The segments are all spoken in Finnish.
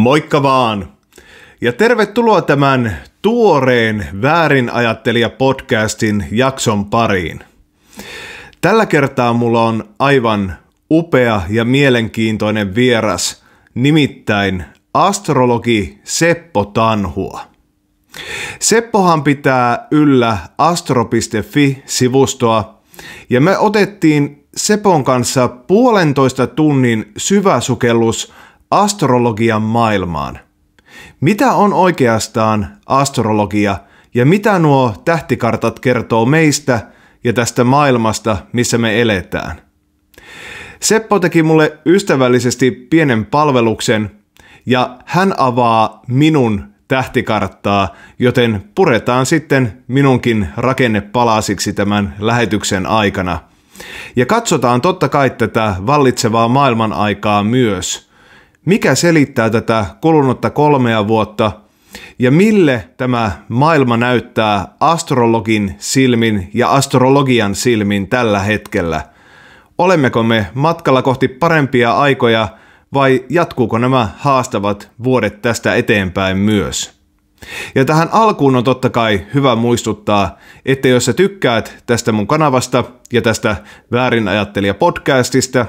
Moikka vaan! Ja tervetuloa tämän tuoreen Väärinajattelija-podcastin jakson pariin. Tällä kertaa mulla on aivan upea ja mielenkiintoinen vieras, nimittäin astrologi Seppo Tanhua. Seppohan pitää yllä astro.fi-sivustoa ja me otettiin Sepon kanssa puolentoista tunnin syväsukellus – astrologian maailmaan. Mitä on oikeastaan astrologia ja mitä nuo tähtikartat kertoo meistä ja tästä maailmasta, missä me eletään? Seppo teki mulle ystävällisesti pienen palveluksen ja hän avaa minun tähtikarttaa, joten puretaan sitten minunkin rakennepalasiksi tämän lähetyksen aikana. Ja katsotaan totta kai tätä vallitsevaa maailman aikaa myös – mikä selittää tätä kulunutta kolmea vuotta ja mille tämä maailma näyttää astrologin silmin ja astrologian silmin tällä hetkellä? Olemmeko me matkalla kohti parempia aikoja vai jatkuuko nämä haastavat vuodet tästä eteenpäin myös? Ja tähän alkuun on totta kai hyvä muistuttaa, että jos sä tykkäät tästä mun kanavasta ja tästä Väärinajattelija podcastista,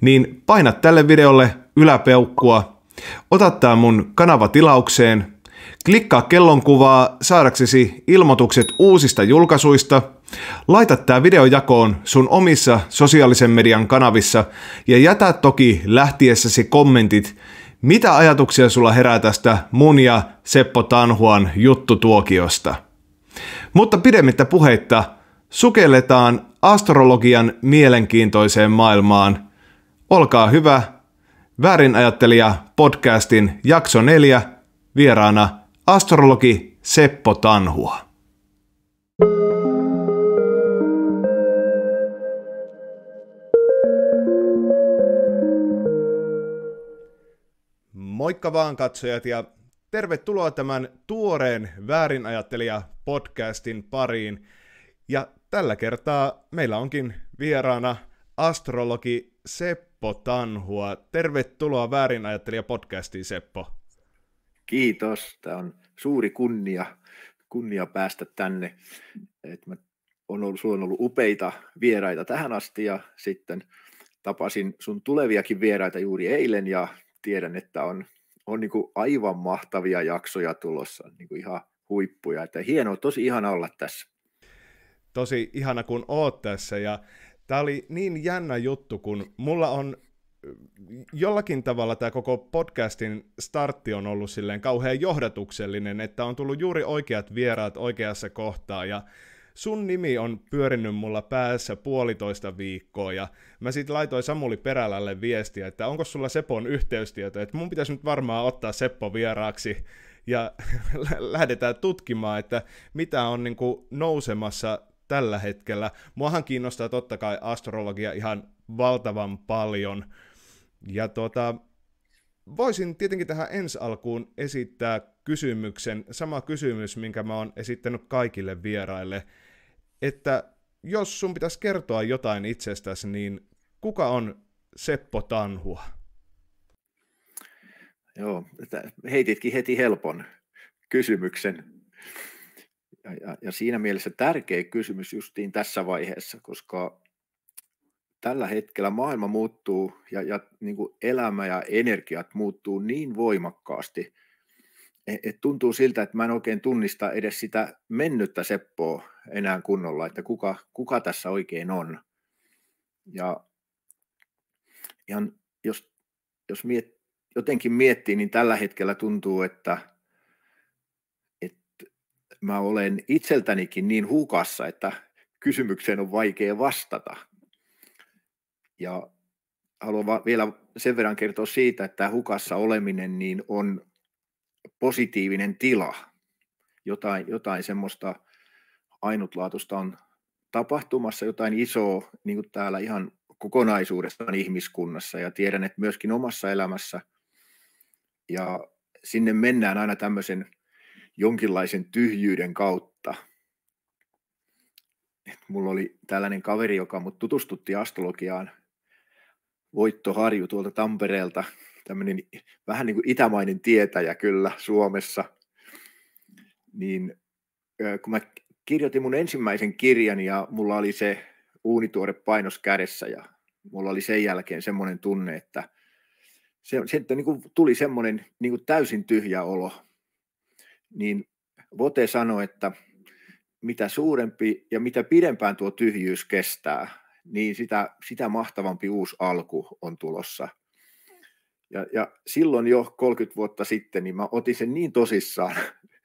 niin paina tälle videolle yläpeukkua, ota tämä mun kanava tilaukseen, klikkaa kellonkuvaa saadaksesi ilmoitukset uusista julkaisuista, laita tämä video jakoon sun omissa sosiaalisen median kanavissa ja jätä toki lähtiessäsi kommentit, mitä ajatuksia sulla herää tästä mun ja Seppo Tanhuan juttutuokiosta. Mutta pidemmittä puheitta sukelletaan astrologian mielenkiintoiseen maailmaan. Olkaa hyvä, Väärinajattelija podcastin jakso 4 vieraana astrologi Seppo Tanhua. Moikka vaan katsojat ja tervetuloa tämän tuoreen Väärinajattelija podcastin pariin. Ja tällä kertaa meillä onkin vieraana astrologi Seppo Tanhua. Tervetuloa ajattelija podcastiin, Seppo. Kiitos. Tämä on suuri kunnia, kunnia päästä tänne. Et mä on ollut, sulla on ollut upeita vieraita tähän asti ja sitten tapasin sun tuleviakin vieraita juuri eilen ja tiedän, että on, on niin aivan mahtavia jaksoja tulossa, niin ihan huippuja. Että hienoa, tosi ihana olla tässä. Tosi ihana, kun oot tässä ja Tämä oli niin jännä juttu, kun mulla on jollakin tavalla tämä koko podcastin startti on ollut silleen kauhean johdatuksellinen, että on tullut juuri oikeat vieraat oikeassa kohtaa ja sun nimi on pyörinyt mulla päässä puolitoista viikkoa ja mä sit laitoin Samuli Perälälle viestiä, että onko sulla Sepon yhteystieto, että mun pitäisi nyt varmaan ottaa Seppo vieraaksi ja lähdetään tutkimaan, että mitä on niin nousemassa tällä hetkellä. Muahan kiinnostaa totta kai astrologia ihan valtavan paljon. Ja tota, voisin tietenkin tähän ensi alkuun esittää kysymyksen, sama kysymys, minkä mä oon esittänyt kaikille vieraille, että jos sun pitäisi kertoa jotain itsestäsi, niin kuka on Seppo Tanhua? Joo, heititkin heti helpon kysymyksen ja, ja, ja siinä mielessä tärkeä kysymys justiin tässä vaiheessa, koska tällä hetkellä maailma muuttuu ja, ja niin kuin elämä ja energiat muuttuu niin voimakkaasti, että et tuntuu siltä, että mä en oikein tunnista edes sitä mennyttä Seppoa enää kunnolla, että kuka, kuka tässä oikein on. Ja ihan jos, jos miet, jotenkin miettii, niin tällä hetkellä tuntuu, että mä olen itseltänikin niin hukassa, että kysymykseen on vaikea vastata. Ja haluan va- vielä sen verran kertoa siitä, että hukassa oleminen niin on positiivinen tila. Jotain, jotain semmoista ainutlaatusta on tapahtumassa, jotain isoa niin kuin täällä ihan kokonaisuudessaan ihmiskunnassa ja tiedän, että myöskin omassa elämässä. Ja sinne mennään aina tämmöisen jonkinlaisen tyhjyyden kautta. Et mulla oli tällainen kaveri, joka mut tutustutti astrologiaan, Voitto Harju tuolta Tampereelta, tämmöinen vähän niin kuin itämainen tietäjä kyllä Suomessa, niin kun mä kirjoitin mun ensimmäisen kirjan ja mulla oli se uunituore painos kädessä ja mulla oli sen jälkeen semmoinen tunne, että se, se että niin kuin tuli semmoinen niin kuin täysin tyhjä olo niin Vote sanoi, että mitä suurempi ja mitä pidempään tuo tyhjyys kestää, niin sitä, sitä mahtavampi uusi alku on tulossa. Ja, ja silloin jo 30 vuotta sitten, niin mä otin sen niin tosissaan,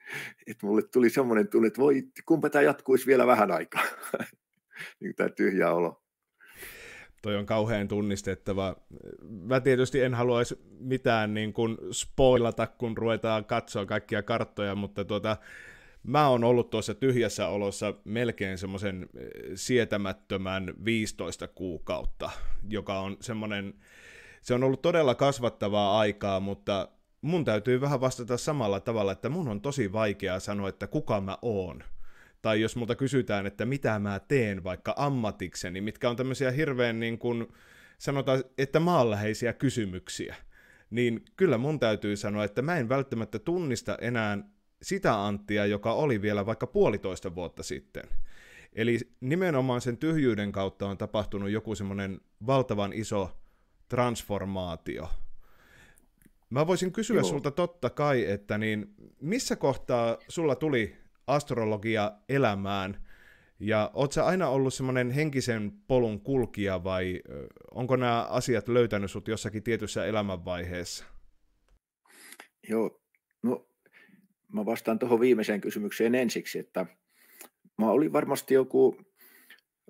että mulle tuli semmoinen tunne, että voi, kumpa tämä jatkuisi vielä vähän aikaa, niin tämä tyhjä olo toi on kauhean tunnistettava. Mä tietysti en haluaisi mitään niin kuin spoilata, kun ruvetaan katsoa kaikkia karttoja, mutta tuota, mä oon ollut tuossa tyhjässä olossa melkein semmoisen eh, sietämättömän 15 kuukautta, joka on semmoinen, se on ollut todella kasvattavaa aikaa, mutta mun täytyy vähän vastata samalla tavalla, että mun on tosi vaikeaa sanoa, että kuka mä oon tai jos multa kysytään, että mitä mä teen vaikka ammatikseni, mitkä on tämmöisiä hirveän niin kuin, sanotaan, että maanläheisiä kysymyksiä, niin kyllä mun täytyy sanoa, että mä en välttämättä tunnista enää sitä Anttia, joka oli vielä vaikka puolitoista vuotta sitten. Eli nimenomaan sen tyhjyyden kautta on tapahtunut joku semmoinen valtavan iso transformaatio. Mä voisin kysyä Joo. sulta totta kai, että niin missä kohtaa sulla tuli astrologia elämään. Ja ootko aina ollut semmoinen henkisen polun kulkija vai onko nämä asiat löytänyt sut jossakin tietyssä elämänvaiheessa? Joo, no mä vastaan tuohon viimeiseen kysymykseen ensiksi, että mä olin varmasti joku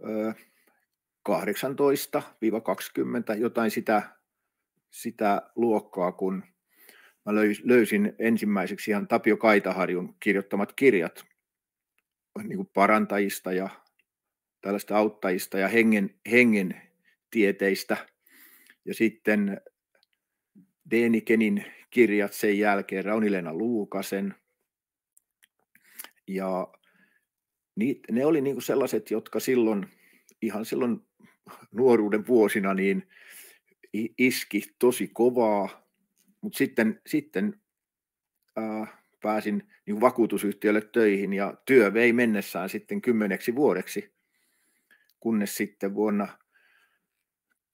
ö, 18-20, jotain sitä, sitä luokkaa, kun – mä löysin ensimmäiseksi ihan Tapio Kaitaharjun kirjoittamat kirjat niin kuin parantajista ja tällaista auttajista ja hengen, hengen tieteistä. Ja sitten Deenikenin kirjat sen jälkeen, Raunilena Luukasen. Ja ne oli niin kuin sellaiset, jotka silloin, ihan silloin nuoruuden vuosina, niin iski tosi kovaa mutta sitten, sitten äh, pääsin niin vakuutusyhtiölle töihin ja työ vei mennessään sitten kymmeneksi vuodeksi, kunnes sitten vuonna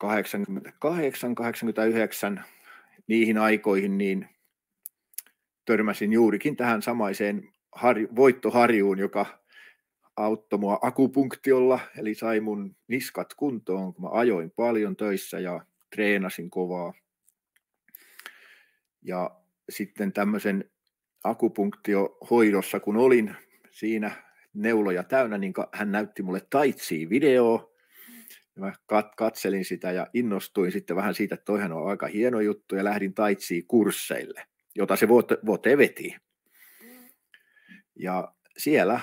88-89 niihin aikoihin niin törmäsin juurikin tähän samaiseen harju, voittoharjuun, joka auttoi mua akupunktiolla, eli sai mun niskat kuntoon, kun mä ajoin paljon töissä ja treenasin kovaa ja sitten tämmöisen akupunktiohoidossa, kun olin siinä neuloja täynnä, niin hän näytti mulle taitsiin videoa. Mä kat- katselin sitä ja innostuin sitten vähän siitä, että toihan on aika hieno juttu ja lähdin taitsiin kursseille, jota se vuote veti. Ja siellä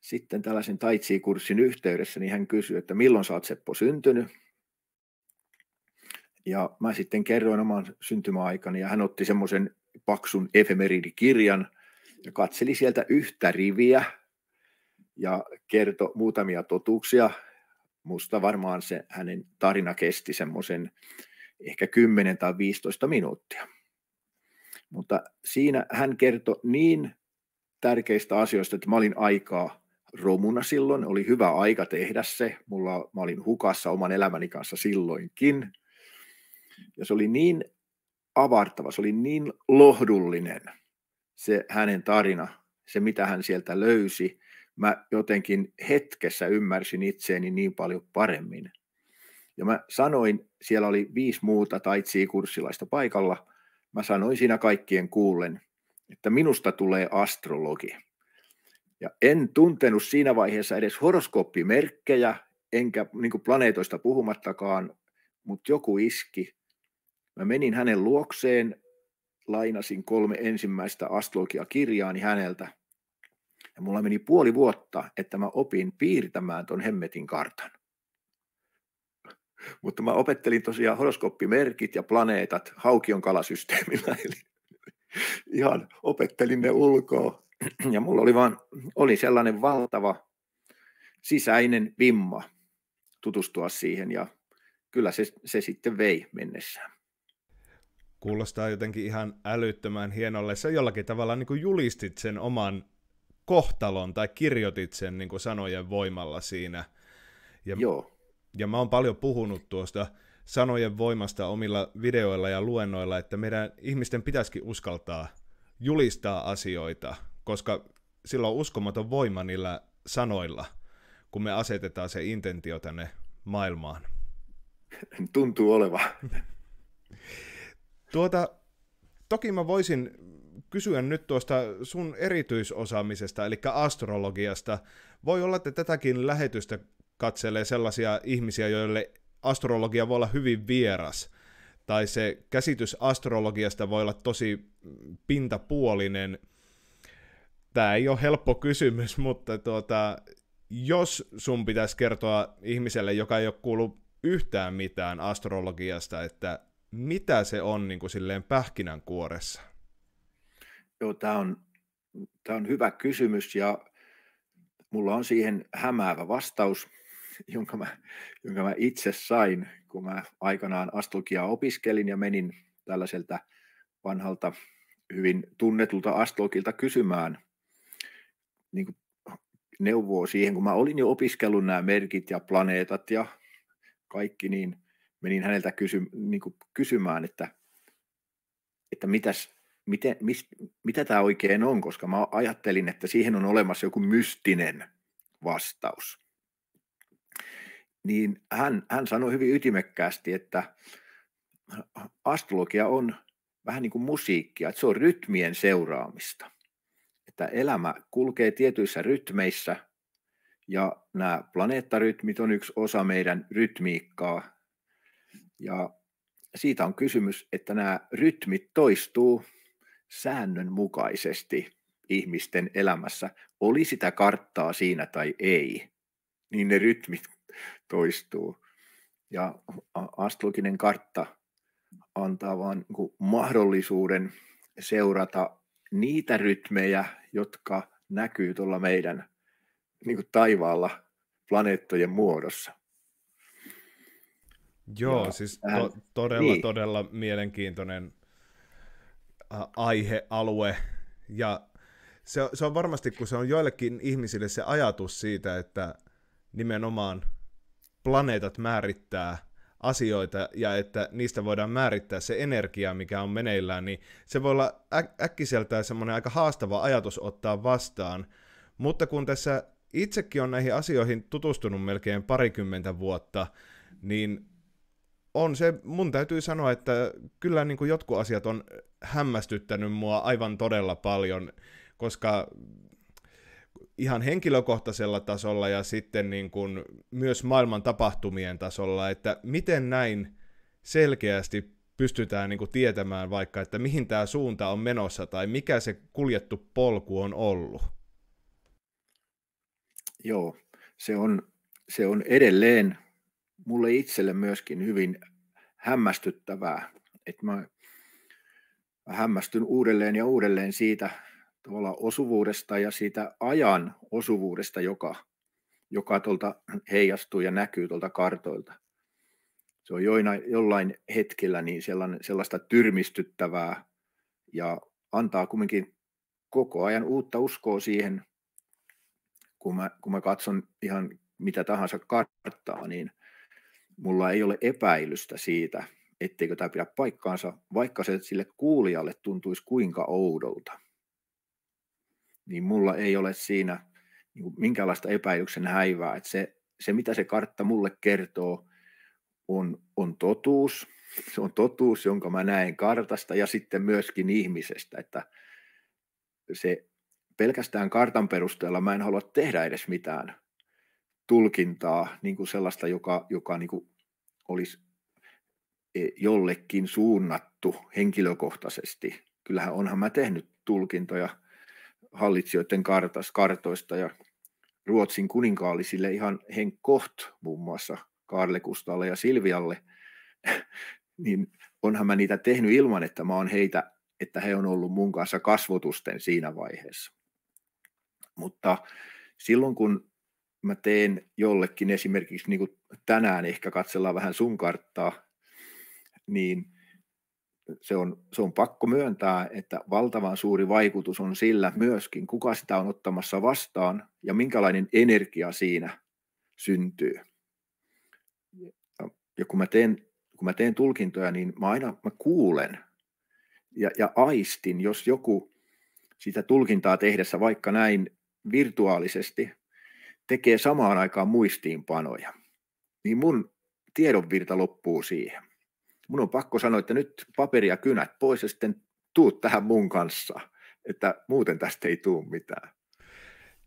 sitten tällaisen kurssin yhteydessä, niin hän kysyi, että milloin sä oot Seppo syntynyt? ja mä sitten kerroin oman syntymäaikani ja hän otti semmoisen paksun efemeridikirjan ja katseli sieltä yhtä riviä ja kertoi muutamia totuuksia. Musta varmaan se hänen tarina kesti semmoisen ehkä 10 tai 15 minuuttia. Mutta siinä hän kertoi niin tärkeistä asioista, että mä olin aikaa romuna silloin, oli hyvä aika tehdä se. Mulla, mä olin hukassa oman elämäni kanssa silloinkin – ja se oli niin avartava, se oli niin lohdullinen se hänen tarina, se mitä hän sieltä löysi. Mä jotenkin hetkessä ymmärsin itseeni niin paljon paremmin. Ja mä sanoin, siellä oli viisi muuta taitsia kurssilaista paikalla, mä sanoin siinä kaikkien kuullen, että minusta tulee astrologi. Ja en tuntenut siinä vaiheessa edes horoskooppimerkkejä, enkä niin planeetoista puhumattakaan, mutta joku iski Mä menin hänen luokseen, lainasin kolme ensimmäistä astrologiakirjaani häneltä. Ja mulla meni puoli vuotta, että mä opin piirtämään ton hemmetin kartan. Mutta mä opettelin tosiaan horoskooppimerkit ja planeetat haukion kalasysteemillä, eli ihan opettelin ne ulkoa. Ja mulla oli vaan, oli sellainen valtava sisäinen vimma tutustua siihen ja kyllä se, se sitten vei mennessään kuulostaa jotenkin ihan älyttömän hienolle. Sä jollakin tavalla niin kuin julistit sen oman kohtalon tai kirjoitit sen niin kuin sanojen voimalla siinä. Ja, Joo. ja mä oon paljon puhunut tuosta sanojen voimasta omilla videoilla ja luennoilla, että meidän ihmisten pitäisikin uskaltaa julistaa asioita, koska sillä on uskomaton voima niillä sanoilla, kun me asetetaan se intentio tänne maailmaan. Tuntuu olevan. Tuota, toki mä voisin kysyä nyt tuosta sun erityisosaamisesta, eli astrologiasta. Voi olla, että tätäkin lähetystä katselee sellaisia ihmisiä, joille astrologia voi olla hyvin vieras, tai se käsitys astrologiasta voi olla tosi pintapuolinen. Tämä ei ole helppo kysymys, mutta tuota, jos sun pitäisi kertoa ihmiselle, joka ei ole kuullut yhtään mitään astrologiasta, että mitä se on niin kuin silleen pähkinänkuoressa? Joo, tämä on, tämä on hyvä kysymys ja mulla on siihen hämäävä vastaus, jonka mä, jonka mä itse sain, kun mä aikanaan astrologiaa opiskelin ja menin tällaiselta vanhalta hyvin tunnetulta astrologilta kysymään niin kuin neuvoa siihen, kun mä olin jo opiskellut nämä merkit ja planeetat ja kaikki, niin menin häneltä kysy, niin kuin kysymään, että, että mitäs, miten, mis, mitä tämä oikein on, koska mä ajattelin, että siihen on olemassa joku mystinen vastaus. Niin hän, hän sanoi hyvin ytimekkäästi, että astrologia on vähän niin kuin musiikkia, että se on rytmien seuraamista. Että elämä kulkee tietyissä rytmeissä ja nämä planeettarytmit on yksi osa meidän rytmiikkaa, ja siitä on kysymys, että nämä rytmit toistuu säännönmukaisesti ihmisten elämässä. Oli sitä karttaa siinä tai ei, niin ne rytmit toistuu. Ja astrologinen kartta antaa vain niinku mahdollisuuden seurata niitä rytmejä, jotka näkyy tuolla meidän niin kuin taivaalla planeettojen muodossa. Joo, ja siis to- todella, niin. todella mielenkiintoinen aihealue. Ja se, on, se on varmasti, kun se on joillekin ihmisille se ajatus siitä, että nimenomaan planeetat määrittää asioita ja että niistä voidaan määrittää se energia, mikä on meneillään, niin se voi olla äk- äkkiseltään semmoinen aika haastava ajatus ottaa vastaan. Mutta kun tässä itsekin on näihin asioihin tutustunut melkein parikymmentä vuotta, niin on se, mun täytyy sanoa, että kyllä niin kuin jotkut asiat on hämmästyttänyt mua aivan todella paljon, koska ihan henkilökohtaisella tasolla ja sitten niin kuin myös maailman tapahtumien tasolla, että miten näin selkeästi pystytään niin kuin tietämään vaikka, että mihin tämä suunta on menossa tai mikä se kuljettu polku on ollut. Joo, se on, se on edelleen mulle itselle myöskin hyvin hämmästyttävää, että mä hämmästyn uudelleen ja uudelleen siitä tuolla osuvuudesta ja siitä ajan osuvuudesta, joka, joka tuolta heijastuu ja näkyy tuolta kartoilta. Se on joina, jollain hetkellä niin sellainen, sellaista tyrmistyttävää ja antaa kumminkin koko ajan uutta uskoa siihen, kun mä, kun mä katson ihan mitä tahansa karttaa, niin – mulla ei ole epäilystä siitä, etteikö tämä pidä paikkaansa, vaikka se sille kuulijalle tuntuisi kuinka oudolta. Niin mulla ei ole siinä niinku minkäänlaista epäilyksen häivää, että se, se mitä se kartta mulle kertoo, on, on totuus, se on totuus, jonka mä näen kartasta ja sitten myöskin ihmisestä, että se pelkästään kartan perusteella mä en halua tehdä edes mitään tulkintaa, niin kuin sellaista, joka, joka niin kuin olisi e, jollekin suunnattu henkilökohtaisesti. Kyllähän onhan mä tehnyt tulkintoja hallitsijoiden kartas, kartoista ja Ruotsin kuninkaallisille ihan Henk Koht muun muassa Karle Kustalle ja Silvialle, niin onhan mä niitä tehnyt ilman, että mä oon heitä, että he on ollut mun kanssa kasvotusten siinä vaiheessa. Mutta silloin kun mä teen jollekin esimerkiksi niin kuin tänään ehkä katsellaan vähän sun karttaa, niin se on, se on pakko myöntää, että valtavan suuri vaikutus on sillä myöskin, kuka sitä on ottamassa vastaan ja minkälainen energia siinä syntyy. Ja kun mä teen, kun mä teen tulkintoja, niin mä aina mä kuulen ja, ja aistin, jos joku sitä tulkintaa tehdessä vaikka näin virtuaalisesti – tekee samaan aikaan muistiinpanoja, niin mun tiedonvirta loppuu siihen. Mun on pakko sanoa, että nyt paperia kynät pois ja sitten tuu tähän mun kanssa, että muuten tästä ei tuu mitään.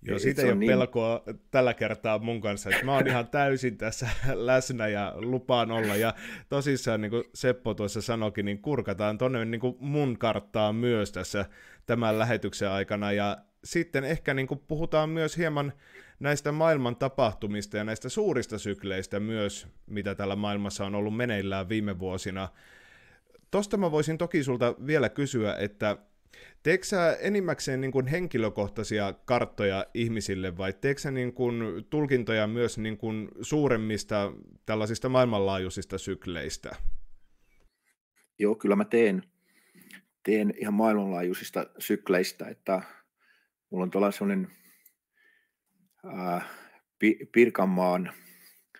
Joo, siitä ei ole niin... pelkoa tällä kertaa mun kanssa, että mä oon ihan täysin tässä läsnä ja lupaan olla, ja tosissaan niin kuin Seppo tuossa sanoikin, niin kurkataan tuonne niin kuin mun karttaa myös tässä tämän lähetyksen aikana, ja sitten ehkä niin kuin puhutaan myös hieman näistä maailman tapahtumista ja näistä suurista sykleistä myös, mitä täällä maailmassa on ollut meneillään viime vuosina. Tuosta mä voisin toki sulta vielä kysyä, että teetkö sä enimmäkseen niin kuin henkilökohtaisia karttoja ihmisille vai teetkö sä niin kuin tulkintoja myös niin kuin suuremmista tällaisista maailmanlaajuisista sykleistä? Joo, kyllä mä teen, teen ihan maailmanlaajuisista sykleistä, että Mulla on tuolla sellainen äh, Pirkanmaan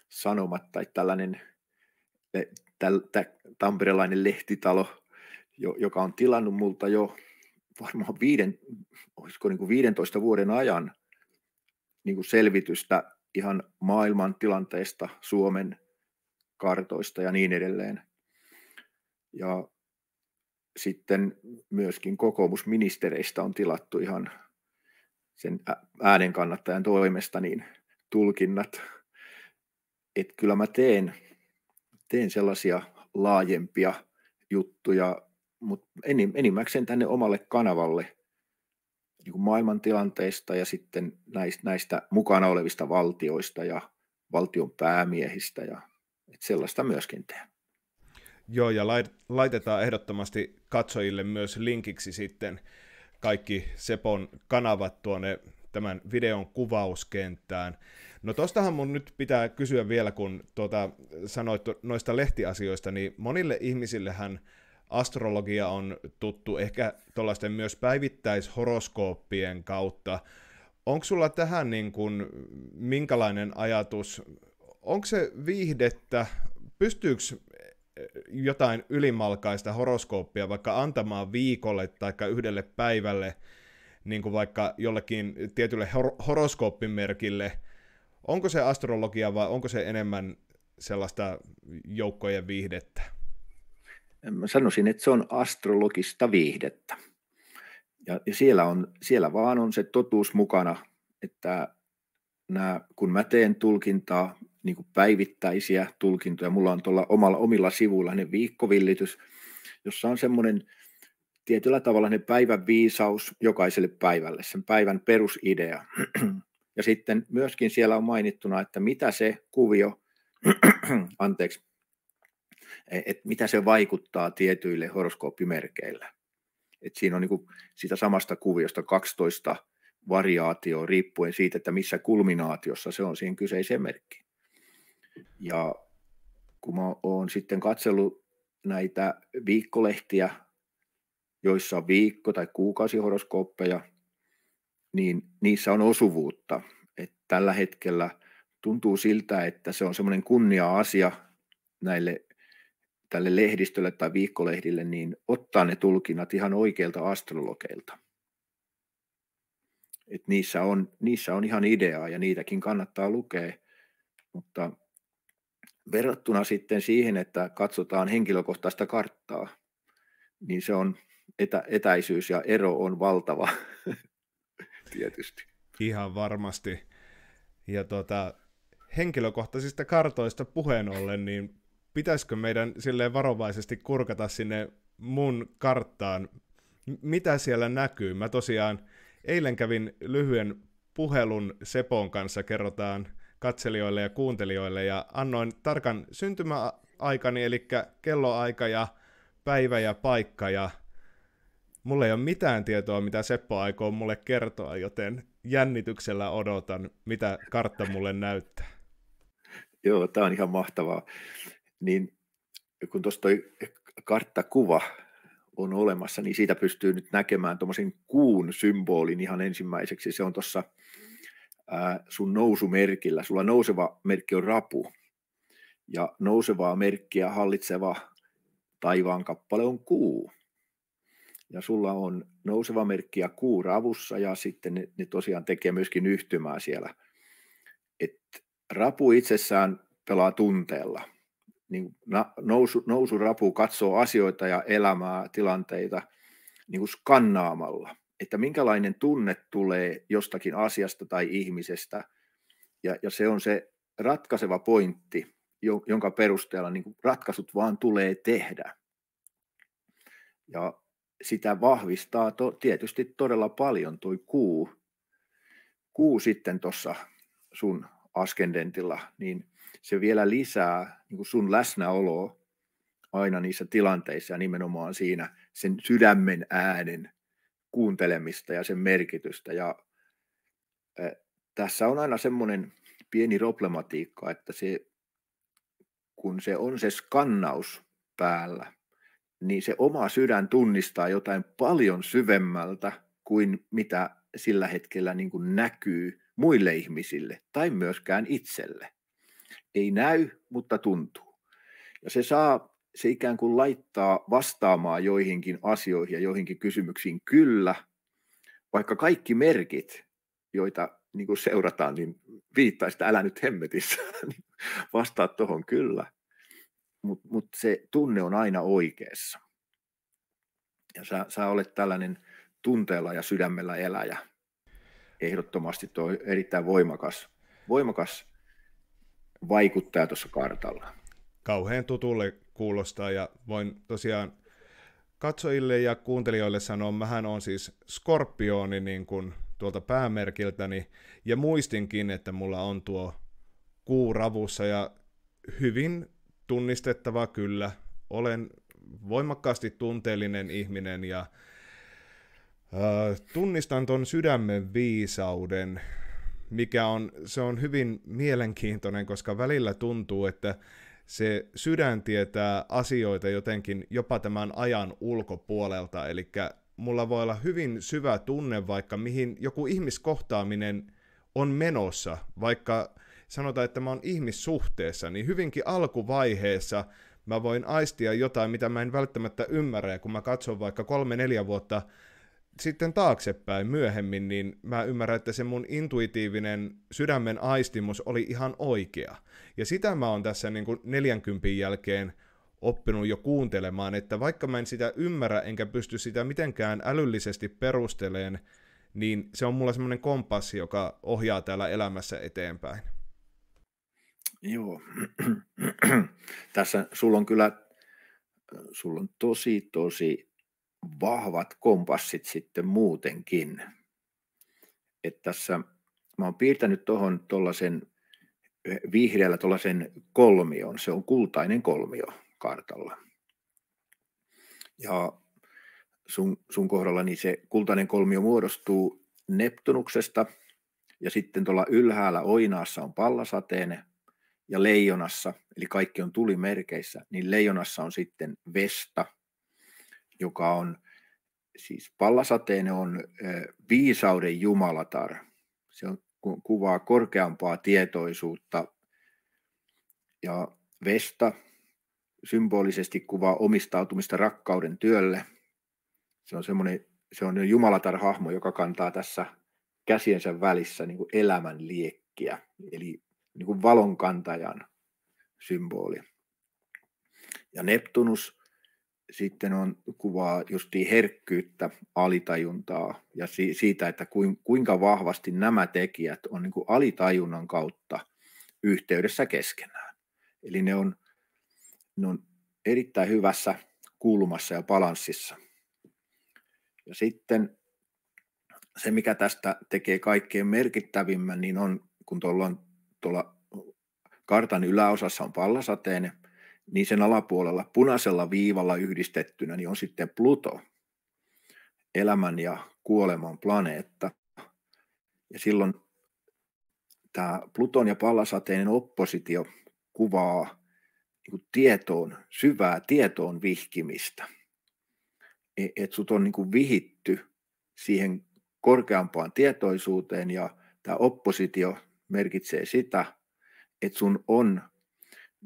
sanomat tai tällainen täl, tamperelainen lehtitalo, jo, joka on tilannut multa jo varmaan viiden, olisiko niin kuin 15 vuoden ajan niin kuin selvitystä ihan maailman tilanteesta, Suomen kartoista ja niin edelleen. Ja sitten myöskin kokoomusministereistä on tilattu ihan sen äänen kannattajan toimesta niin tulkinnat. Että kyllä mä teen, teen sellaisia laajempia juttuja, mutta enimmäkseen tänne omalle kanavalle niin kuin maailmantilanteesta ja sitten näistä, näistä mukana olevista valtioista ja valtion päämiehistä ja että sellaista myöskin teen. Joo, ja laitetaan ehdottomasti katsojille myös linkiksi sitten kaikki Sepon kanavat tuonne tämän videon kuvauskenttään. No tostahan mun nyt pitää kysyä vielä, kun tuota, sanoit noista lehtiasioista, niin monille ihmisillehän astrologia on tuttu ehkä tuollaisten myös päivittäishoroskooppien kautta. Onko sulla tähän niin kun minkälainen ajatus? Onko se viihdettä? Pystyykö jotain ylimalkaista horoskooppia vaikka antamaan viikolle tai yhdelle päivälle, niin kuin vaikka jollekin tietylle hor- horoskooppimerkille, onko se astrologia vai onko se enemmän sellaista joukkojen viihdettä? Mä sanoisin, että se on astrologista viihdettä. Ja, ja siellä, on, siellä vaan on se totuus mukana, että nämä, kun mä teen tulkintaa, niin kuin päivittäisiä tulkintoja. Mulla on tuolla omalla, omilla sivuilla ne viikkovillitys, jossa on semmoinen tietyllä tavalla ne päivän viisaus jokaiselle päivälle, sen päivän perusidea. Ja sitten myöskin siellä on mainittuna, että mitä se kuvio, anteeksi, e, että mitä se vaikuttaa tietyille horoskooppimerkeillä. Et siinä on niinku sitä samasta kuviosta 12 variaatio riippuen siitä, että missä kulminaatiossa se on siihen kyseiseen merkkiin. Ja kun mä oon sitten katsellut näitä viikkolehtiä, joissa on viikko- tai kuukausihoroskooppeja, niin niissä on osuvuutta. Et tällä hetkellä tuntuu siltä, että se on semmoinen kunnia-asia näille tälle lehdistölle tai viikkolehdille, niin ottaa ne tulkinnat ihan oikeilta astrologeilta. Et niissä, on, niissä on ihan ideaa ja niitäkin kannattaa lukea, mutta Verrattuna sitten siihen, että katsotaan henkilökohtaista karttaa, niin se on etä, etäisyys ja ero on valtava tietysti. Ihan varmasti. Ja tuota, henkilökohtaisista kartoista puheen ollen, niin pitäisikö meidän silleen varovaisesti kurkata sinne mun karttaan, mitä siellä näkyy? Mä tosiaan eilen kävin lyhyen puhelun Sepon kanssa, kerrotaan katselijoille ja kuuntelijoille ja annoin tarkan syntymäaikani, eli kelloaika ja päivä ja paikka ja mulla ei ole mitään tietoa, mitä Seppo aikoo mulle kertoa, joten jännityksellä odotan, mitä kartta mulle näyttää. Joo, tämä on ihan mahtavaa. Niin kun tuossa toi karttakuva on olemassa, niin siitä pystyy nyt näkemään tuommoisen kuun symbolin ihan ensimmäiseksi. Se on tuossa ää, sun nousumerkillä. Sulla nouseva merkki on rapu ja nousevaa merkkiä hallitseva taivaan kappale on kuu. Ja sulla on nouseva merkki ja kuu ravussa ja sitten ne, ne tosiaan tekee myöskin yhtymää siellä. Et rapu itsessään pelaa tunteella. Niin nousu, rapu katsoo asioita ja elämää, tilanteita niin kuin skannaamalla – että minkälainen tunne tulee jostakin asiasta tai ihmisestä, ja, ja se on se ratkaiseva pointti, jonka perusteella niin ratkaisut vaan tulee tehdä. Ja sitä vahvistaa to, tietysti todella paljon tuo kuu, kuu sitten tuossa sun askendentilla, niin se vielä lisää niin sun läsnäoloa aina niissä tilanteissa ja nimenomaan siinä sen sydämen äänen kuuntelemista ja sen merkitystä. Ja e, tässä on aina semmoinen pieni problematiikka, että se, kun se on se skannaus päällä, niin se oma sydän tunnistaa jotain paljon syvemmältä kuin mitä sillä hetkellä niin kuin näkyy muille ihmisille tai myöskään itselle. Ei näy, mutta tuntuu. Ja se saa se ikään kuin laittaa vastaamaan joihinkin asioihin ja joihinkin kysymyksiin kyllä, vaikka kaikki merkit, joita niin kuin seurataan, niin viittaisi, että älä nyt hemmetissä, niin vastaa tuohon kyllä. Mutta mut se tunne on aina oikeassa. Ja sä, sä olet tällainen tunteella ja sydämellä eläjä. Ehdottomasti tuo erittäin voimakas, voimakas vaikuttaja tuossa kartalla kauhean tutulle kuulostaa ja voin tosiaan katsojille ja kuuntelijoille sanoa, mähän on siis skorpioni niin kuin tuolta päämerkiltäni ja muistinkin, että mulla on tuo kuu ravussa ja hyvin tunnistettava kyllä. Olen voimakkaasti tunteellinen ihminen ja äh, tunnistan ton sydämen viisauden, mikä on, se on hyvin mielenkiintoinen, koska välillä tuntuu, että se sydän tietää asioita jotenkin jopa tämän ajan ulkopuolelta, eli mulla voi olla hyvin syvä tunne vaikka mihin joku ihmiskohtaaminen on menossa, vaikka sanotaan, että mä oon ihmissuhteessa, niin hyvinkin alkuvaiheessa mä voin aistia jotain, mitä mä en välttämättä ymmärrä, ja kun mä katson vaikka kolme, neljä vuotta sitten taaksepäin myöhemmin, niin mä ymmärrän, että se mun intuitiivinen sydämen aistimus oli ihan oikea. Ja sitä mä oon tässä niin kuin 40 jälkeen oppinut jo kuuntelemaan, että vaikka mä en sitä ymmärrä enkä pysty sitä mitenkään älyllisesti perusteleen, niin se on mulla semmoinen kompassi, joka ohjaa täällä elämässä eteenpäin. Joo. Tässä sulla on kyllä, sulla on tosi, tosi vahvat kompassit sitten muutenkin. Et tässä mä oon piirtänyt tuohon tuollaisen eh, vihreällä tuollaisen kolmion, se on kultainen kolmio kartalla. Ja sun, sun kohdalla niin se kultainen kolmio muodostuu Neptunuksesta ja sitten tuolla ylhäällä Oinaassa on pallasateene ja leijonassa, eli kaikki on tulimerkeissä, niin leijonassa on sitten Vesta – joka on siis pallasateinen on viisauden jumalatar. Se on, kuvaa korkeampaa tietoisuutta ja vesta symbolisesti kuvaa omistautumista rakkauden työlle. Se on semmoinen se on jumalatar-hahmo, joka kantaa tässä käsiensä välissä niin kuin elämän liekkiä, eli niin kuin valonkantajan symboli. Ja Neptunus sitten on kuvaa justiin herkkyyttä, alitajuntaa ja si- siitä, että kuinka vahvasti nämä tekijät on niin kuin alitajunnan kautta yhteydessä keskenään. Eli ne on, ne on erittäin hyvässä kulmassa ja balanssissa. Ja sitten se, mikä tästä tekee kaikkein merkittävimmän, niin on, kun tuolla, on, tuolla kartan yläosassa on pallasateinen, niin sen alapuolella punaisella viivalla yhdistettynä niin on sitten Pluto, elämän ja kuoleman planeetta. Ja silloin tämä Pluton ja pallasateinen oppositio kuvaa niin tietoon, syvää tietoon vihkimistä. E, että sut on niin kuin vihitty siihen korkeampaan tietoisuuteen ja tämä oppositio merkitsee sitä, että sun on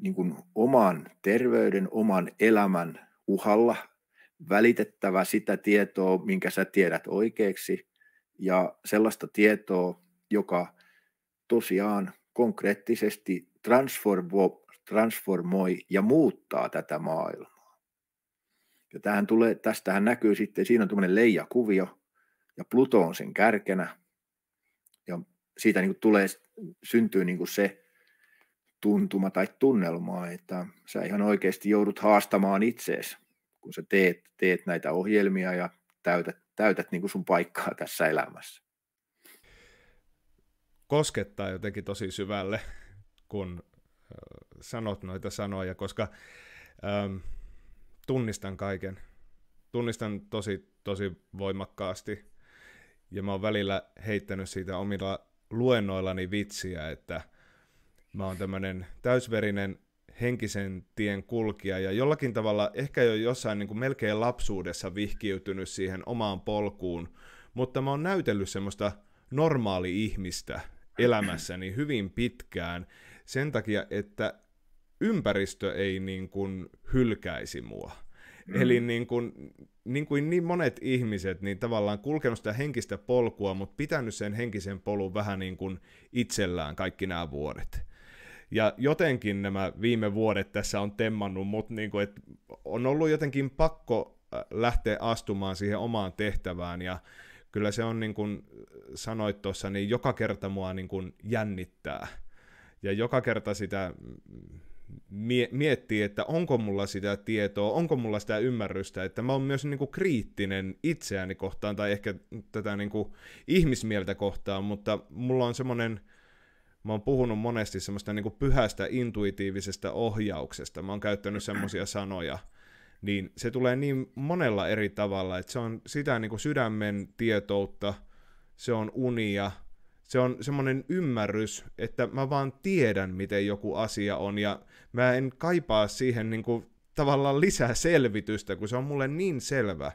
niin kuin oman terveyden, oman elämän uhalla välitettävä sitä tietoa, minkä sä tiedät oikeaksi, ja sellaista tietoa, joka tosiaan konkreettisesti transformo, transformoi ja muuttaa tätä maailmaa. Ja tähän tulee, tästähän näkyy sitten, siinä on tuommoinen leijakuvio, ja Pluto on sen kärkenä, ja siitä niin kuin tulee, syntyy niin kuin se tuntuma tai tunnelmaa, että sä ihan oikeasti joudut haastamaan itseesi, kun sä teet, teet näitä ohjelmia ja täytät, täytät niin kuin sun paikkaa tässä elämässä. Koskettaa jotenkin tosi syvälle, kun sanot noita sanoja, koska ähm, tunnistan kaiken. Tunnistan tosi, tosi voimakkaasti. Ja mä oon välillä heittänyt siitä omilla luennoillani vitsiä, että – mä oon tämmöinen täysverinen henkisen tien kulkija ja jollakin tavalla ehkä jo jossain niin kuin melkein lapsuudessa vihkiytynyt siihen omaan polkuun, mutta mä oon näytellyt semmoista normaali ihmistä elämässäni hyvin pitkään sen takia, että ympäristö ei niin kuin hylkäisi mua. Mm. Eli niin kuin, niin kuin niin monet ihmiset, niin tavallaan kulkenut sitä henkistä polkua, mutta pitänyt sen henkisen polun vähän niin kuin itsellään kaikki nämä vuodet. Ja jotenkin nämä viime vuodet tässä on temmannut mutta niin kuin, että on ollut jotenkin pakko äh, lähteä astumaan siihen omaan tehtävään ja kyllä se on niin kuin sanoit tuossa, niin joka kerta mua niin kuin jännittää. Ja joka kerta sitä mm, miettii, että onko mulla sitä tietoa, onko mulla sitä ymmärrystä, että mä oon myös niin kuin kriittinen itseäni kohtaan tai ehkä tätä niin kuin ihmismieltä kohtaan, mutta mulla on semmoinen – mä oon puhunut monesti semmoista niin kuin pyhästä intuitiivisesta ohjauksesta, mä oon käyttänyt semmoisia sanoja, niin se tulee niin monella eri tavalla, että se on sitä niin kuin sydämen tietoutta, se on unia, se on semmoinen ymmärrys, että mä vaan tiedän, miten joku asia on, ja mä en kaipaa siihen niin kuin tavallaan lisää selvitystä, kun se on mulle niin selvä,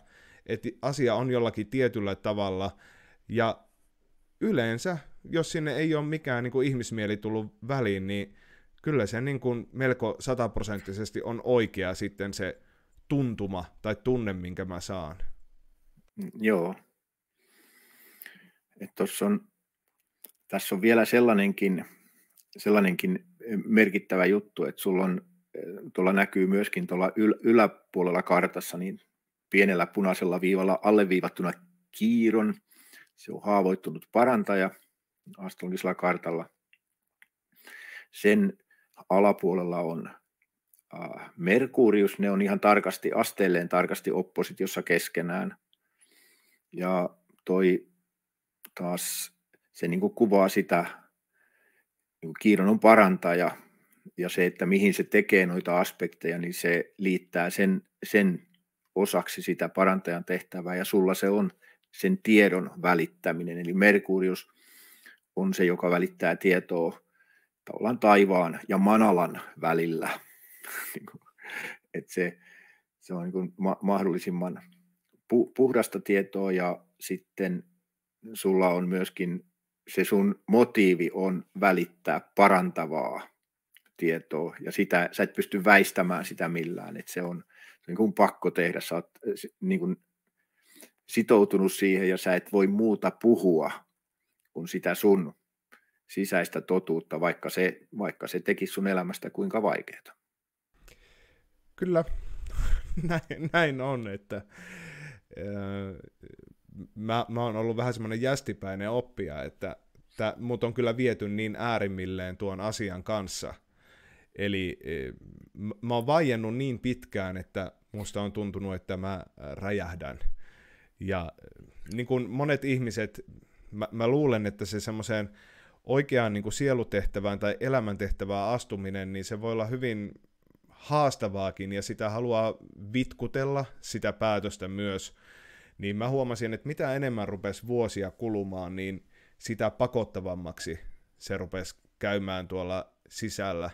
että asia on jollakin tietyllä tavalla, ja yleensä jos sinne ei ole mikään niin kuin ihmismieli tullut väliin, niin kyllä se niin kuin melko sataprosenttisesti on oikea sitten se tuntuma tai tunne, minkä mä saan. Joo. Että on, tässä on vielä sellainenkin, sellainenkin eh, merkittävä juttu, että sulla on, eh, tuolla näkyy myöskin tuolla yl, yläpuolella kartassa niin pienellä punaisella viivalla alleviivattuna kiiron, se on haavoittunut parantaja – astrologisella kartalla. Sen alapuolella on Merkurius, ne on ihan tarkasti, asteelleen tarkasti oppositiossa keskenään. Ja toi taas, se niin kuin kuvaa sitä, niin kiidon on parantaja, ja se, että mihin se tekee noita aspekteja, niin se liittää sen, sen osaksi sitä parantajan tehtävää, ja sulla se on sen tiedon välittäminen. Eli Merkurius on se, joka välittää tietoa tavallaan taivaan ja manalan välillä. Niin että se, se on niin ma- mahdollisimman pu- puhdasta tietoa ja sitten sulla on myöskin se sun motiivi on välittää parantavaa tietoa ja sitä, sä et pysty väistämään sitä millään, että se on, se on niin kuin pakko tehdä, sä oot eh, niin kuin sitoutunut siihen ja sä et voi muuta puhua kun sitä sun sisäistä totuutta, vaikka se, vaikka se tekisi sun elämästä kuinka vaikeaa. Kyllä, näin, näin on, että äh, mä, mä oon ollut vähän semmoinen jästipäinen oppija, että että mut on kyllä viety niin äärimmilleen tuon asian kanssa. Eli äh, mä oon vaiennut niin pitkään, että musta on tuntunut, että mä äh, räjähdän. Ja niin kuin monet ihmiset mä, mä luulen, että se semmoiseen oikeaan niin kuin sielutehtävään tai elämäntehtävään astuminen, niin se voi olla hyvin haastavaakin ja sitä haluaa vitkutella sitä päätöstä myös, niin mä huomasin, että mitä enemmän rupesi vuosia kulumaan, niin sitä pakottavammaksi se rupesi käymään tuolla sisällä.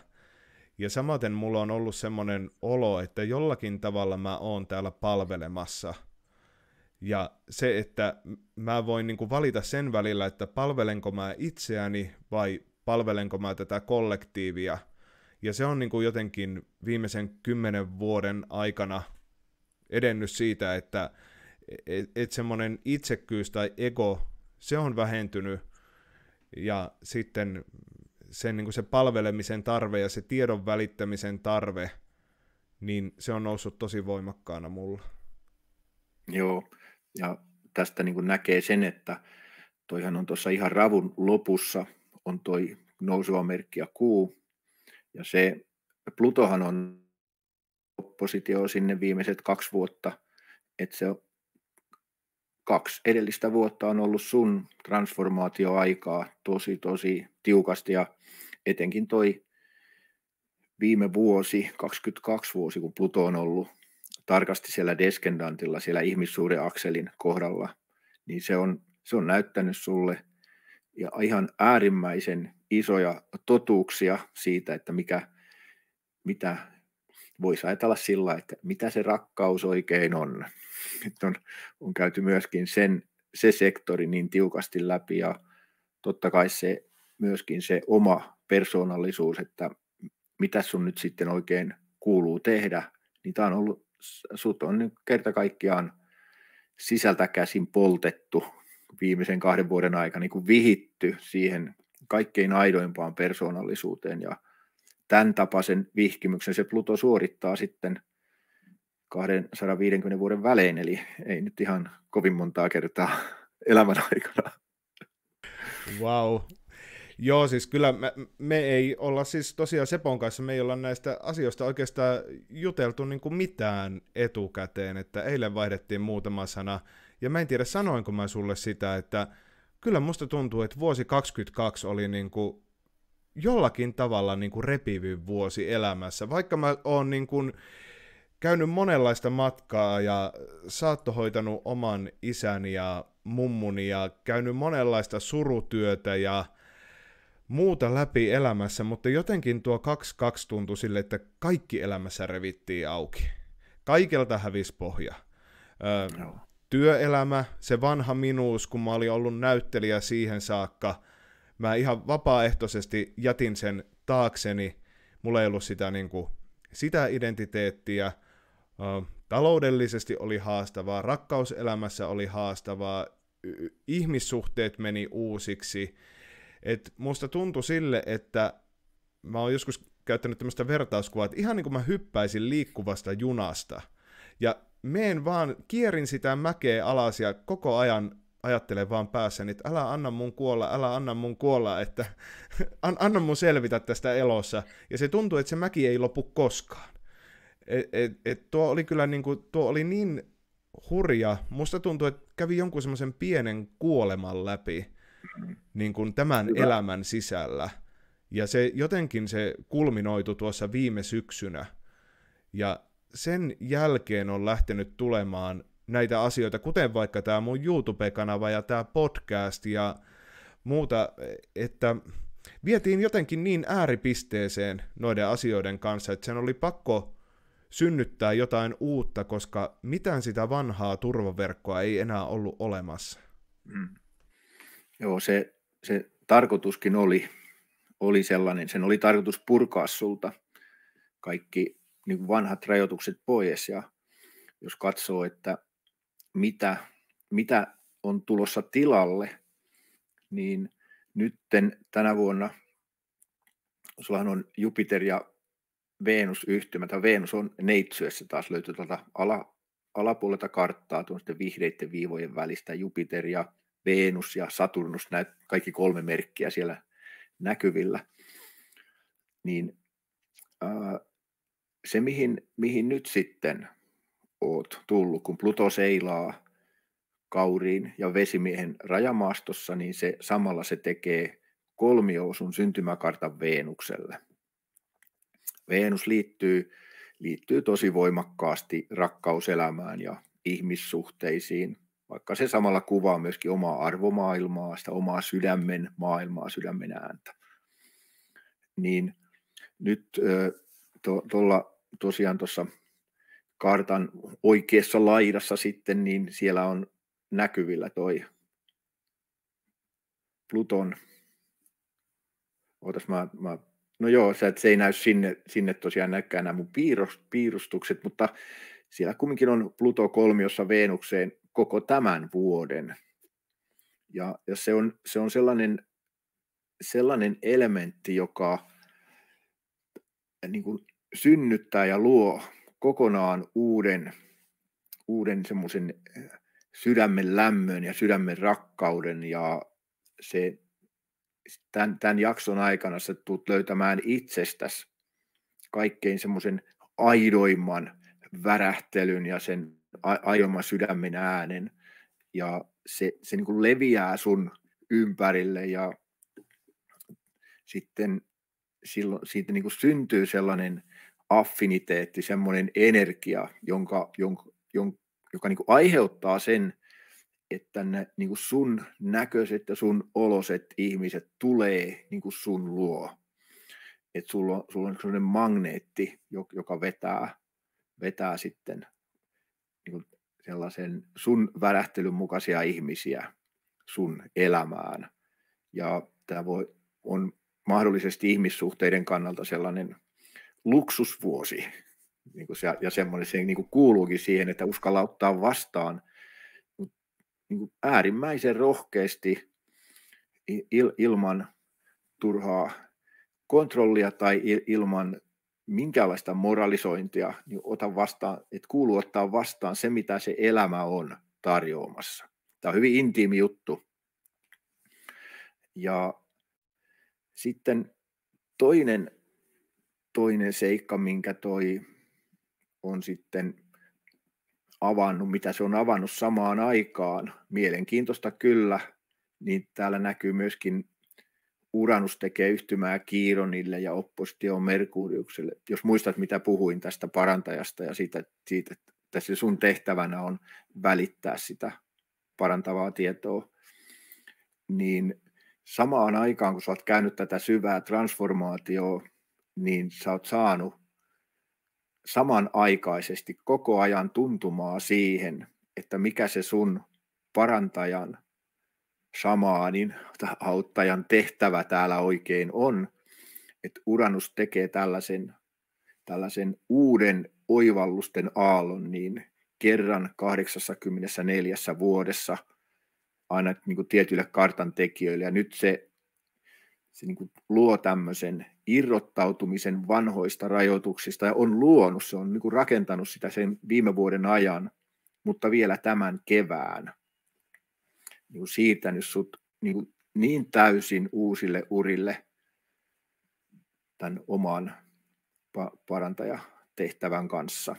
Ja samaten mulla on ollut semmoinen olo, että jollakin tavalla mä oon täällä palvelemassa – ja se, että mä voin niin kuin valita sen välillä, että palvelenko mä itseäni vai palvelenko mä tätä kollektiivia. Ja se on niin kuin jotenkin viimeisen kymmenen vuoden aikana edennyt siitä, että e-, e-, et, et semmoinen itsekkyys tai ego, se on vähentynyt. Ja sitten sen, niin kuin se palvelemisen tarve ja se tiedon välittämisen tarve, niin se on noussut tosi voimakkaana mulla. Joo, ja tästä niin kuin näkee sen, että toihan on tuossa ihan ravun lopussa, on toi nouseva merkki ja kuu. Ja se Plutohan on oppositio sinne viimeiset kaksi vuotta, että se kaksi edellistä vuotta on ollut sun transformaatioaikaa tosi tosi tiukasti ja etenkin toi viime vuosi, 22 vuosi, kun Pluto on ollut tarkasti siellä deskendantilla, siellä ihmissuuden akselin kohdalla, niin se on, se on näyttänyt sulle ja ihan äärimmäisen isoja totuuksia siitä, että mikä, mitä voisi ajatella sillä, että mitä se rakkaus oikein on. Nyt on, on käyty myöskin sen, se sektori niin tiukasti läpi ja totta kai se myöskin se oma persoonallisuus, että mitä sun nyt sitten oikein kuuluu tehdä, niin tämä on ollut sut on nyt kerta kaikkiaan sisältä käsin poltettu viimeisen kahden vuoden aikana niin kuin vihitty siihen kaikkein aidoimpaan persoonallisuuteen ja tämän tapaisen vihkimyksen se Pluto suorittaa sitten 250 vuoden välein, eli ei nyt ihan kovin montaa kertaa elämän aikana. Wow, Joo, siis kyllä me, me ei olla siis tosiaan Sepon kanssa, me ei olla näistä asioista oikeastaan juteltu niin kuin mitään etukäteen, että eilen vaihdettiin muutama sana, ja mä en tiedä sanoinko mä sulle sitä, että kyllä musta tuntuu, että vuosi 2022 oli niin kuin jollakin tavalla niin kuin repivin vuosi elämässä, vaikka mä oon niin kuin käynyt monenlaista matkaa ja saattohoitanut oman isäni ja mummuni ja käynyt monenlaista surutyötä ja muuta läpi elämässä, mutta jotenkin tuo 2-2 tuntui sille, että kaikki elämässä revittiin auki. Kaikelta hävisi pohja. Ö, no. Työelämä, se vanha minuus, kun mä olin ollut näyttelijä siihen saakka, mä ihan vapaaehtoisesti jätin sen taakseni. Mulla ei ollut sitä, niin kuin, sitä identiteettiä. Ö, taloudellisesti oli haastavaa, rakkauselämässä oli haastavaa, y- ihmissuhteet meni uusiksi – et musta tuntui sille, että mä oon joskus käyttänyt tämmöistä vertauskuvaa, että ihan niin kuin mä hyppäisin liikkuvasta junasta. Ja meen vaan, kierin sitä mäkeä alas ja koko ajan ajattelen vaan päässäni, että älä anna mun kuolla, älä anna mun kuolla, että an, anna mun selvitä tästä elossa. Ja se tuntuu, että se mäki ei lopu koskaan. Et, et, et tuo oli kyllä niin kuin, tuo oli niin hurja. Musta tuntuu, että kävi jonkun semmoisen pienen kuoleman läpi niin kuin tämän Hyvä. elämän sisällä. Ja se jotenkin se kulminoitu tuossa viime syksynä. Ja sen jälkeen on lähtenyt tulemaan näitä asioita, kuten vaikka tämä mun YouTube-kanava ja tämä podcast ja muuta, että vietiin jotenkin niin ääripisteeseen noiden asioiden kanssa, että sen oli pakko synnyttää jotain uutta, koska mitään sitä vanhaa turvaverkkoa ei enää ollut olemassa. Mm. Joo, se, se tarkoituskin oli, oli sellainen. Sen oli tarkoitus purkaa sulta kaikki niin kuin vanhat rajoitukset pois. Ja jos katsoo, että mitä, mitä on tulossa tilalle, niin nytten tänä vuonna sullahan on Jupiter ja Venus yhtymä, tai Venus on neitsyessä taas löytyy tuolta ala, alapuolelta karttaa tuon vihreiden viivojen välistä Jupiter ja Venus ja Saturnus, näitä kaikki kolme merkkiä siellä näkyvillä, niin äh, se, mihin, mihin nyt sitten oot tullut, kun Pluto seilaa kauriin ja vesimiehen rajamaastossa, niin se samalla se tekee kolmiousun syntymäkartan Veenukselle. Veenus liittyy, liittyy tosi voimakkaasti rakkauselämään ja ihmissuhteisiin – vaikka se samalla kuvaa myöskin omaa arvomaailmaa, sitä omaa sydämen maailmaa, sydämen ääntä. Niin nyt tuolla to, tosiaan tuossa kartan oikeassa laidassa sitten, niin siellä on näkyvillä toi Pluton. Ootas mä, mä no joo, se, se ei näy sinne, sinne tosiaan näkään nämä mun piirustukset, mutta siellä kumminkin on Pluto kolmiossa Veenukseen koko tämän vuoden. Ja, ja se, on, se on sellainen, sellainen elementti, joka niin kuin synnyttää ja luo kokonaan uuden, uuden semmoisen eh, sydämen lämmön ja sydämen rakkauden ja se, tämän, tämän jakson aikana sä tulet löytämään itsestäsi kaikkein semmoisen aidoimman värähtelyn ja sen aiemman sydämen äänen ja se, se niin kuin leviää sun ympärille ja sitten silloin, siitä niin kuin syntyy sellainen affiniteetti, sellainen energia, jonka, jonka, jonka, joka niin kuin aiheuttaa sen, että ne, niin kuin sun näköiset ja sun oloset ihmiset tulee niin kuin sun luo. Että sulla, sulla on sellainen niinku magneetti, joka vetää, vetää sitten sellaisen sun värähtelyn mukaisia ihmisiä sun elämään. Ja tämä voi, on mahdollisesti ihmissuhteiden kannalta sellainen luksusvuosi. Niin kuin se, ja semmoinen se niin kuin kuuluukin siihen, että uskalla ottaa vastaan niin kuin äärimmäisen rohkeasti il, ilman turhaa kontrollia tai ilman minkäänlaista moralisointia, niin ota vastaan, että kuuluu ottaa vastaan se, mitä se elämä on tarjoamassa. Tämä on hyvin intiimi juttu. Ja sitten toinen, toinen seikka, minkä toi on sitten avannut, mitä se on avannut samaan aikaan, mielenkiintoista kyllä, niin täällä näkyy myöskin Uranus tekee yhtymää Kiironille ja oppositio Merkuriukselle. Jos muistat, mitä puhuin tästä parantajasta ja siitä, siitä että se sun tehtävänä on välittää sitä parantavaa tietoa, niin samaan aikaan, kun sä oot käynyt tätä syvää transformaatioa, niin sä oot saanut samanaikaisesti koko ajan tuntumaa siihen, että mikä se sun parantajan shamaanin auttajan tehtävä täällä oikein on, että Uranus tekee tällaisen, tällaisen uuden oivallusten aallon niin kerran 84 vuodessa aina niin kuin tietyille kartan tekijöille. Ja nyt se, se niin kuin luo tämmöisen irrottautumisen vanhoista rajoituksista ja on luonut, se on niin kuin rakentanut sitä sen viime vuoden ajan, mutta vielä tämän kevään – niin kuin siirtänyt sut niin, kuin niin täysin uusille urille tämän oman parantajatehtävän kanssa.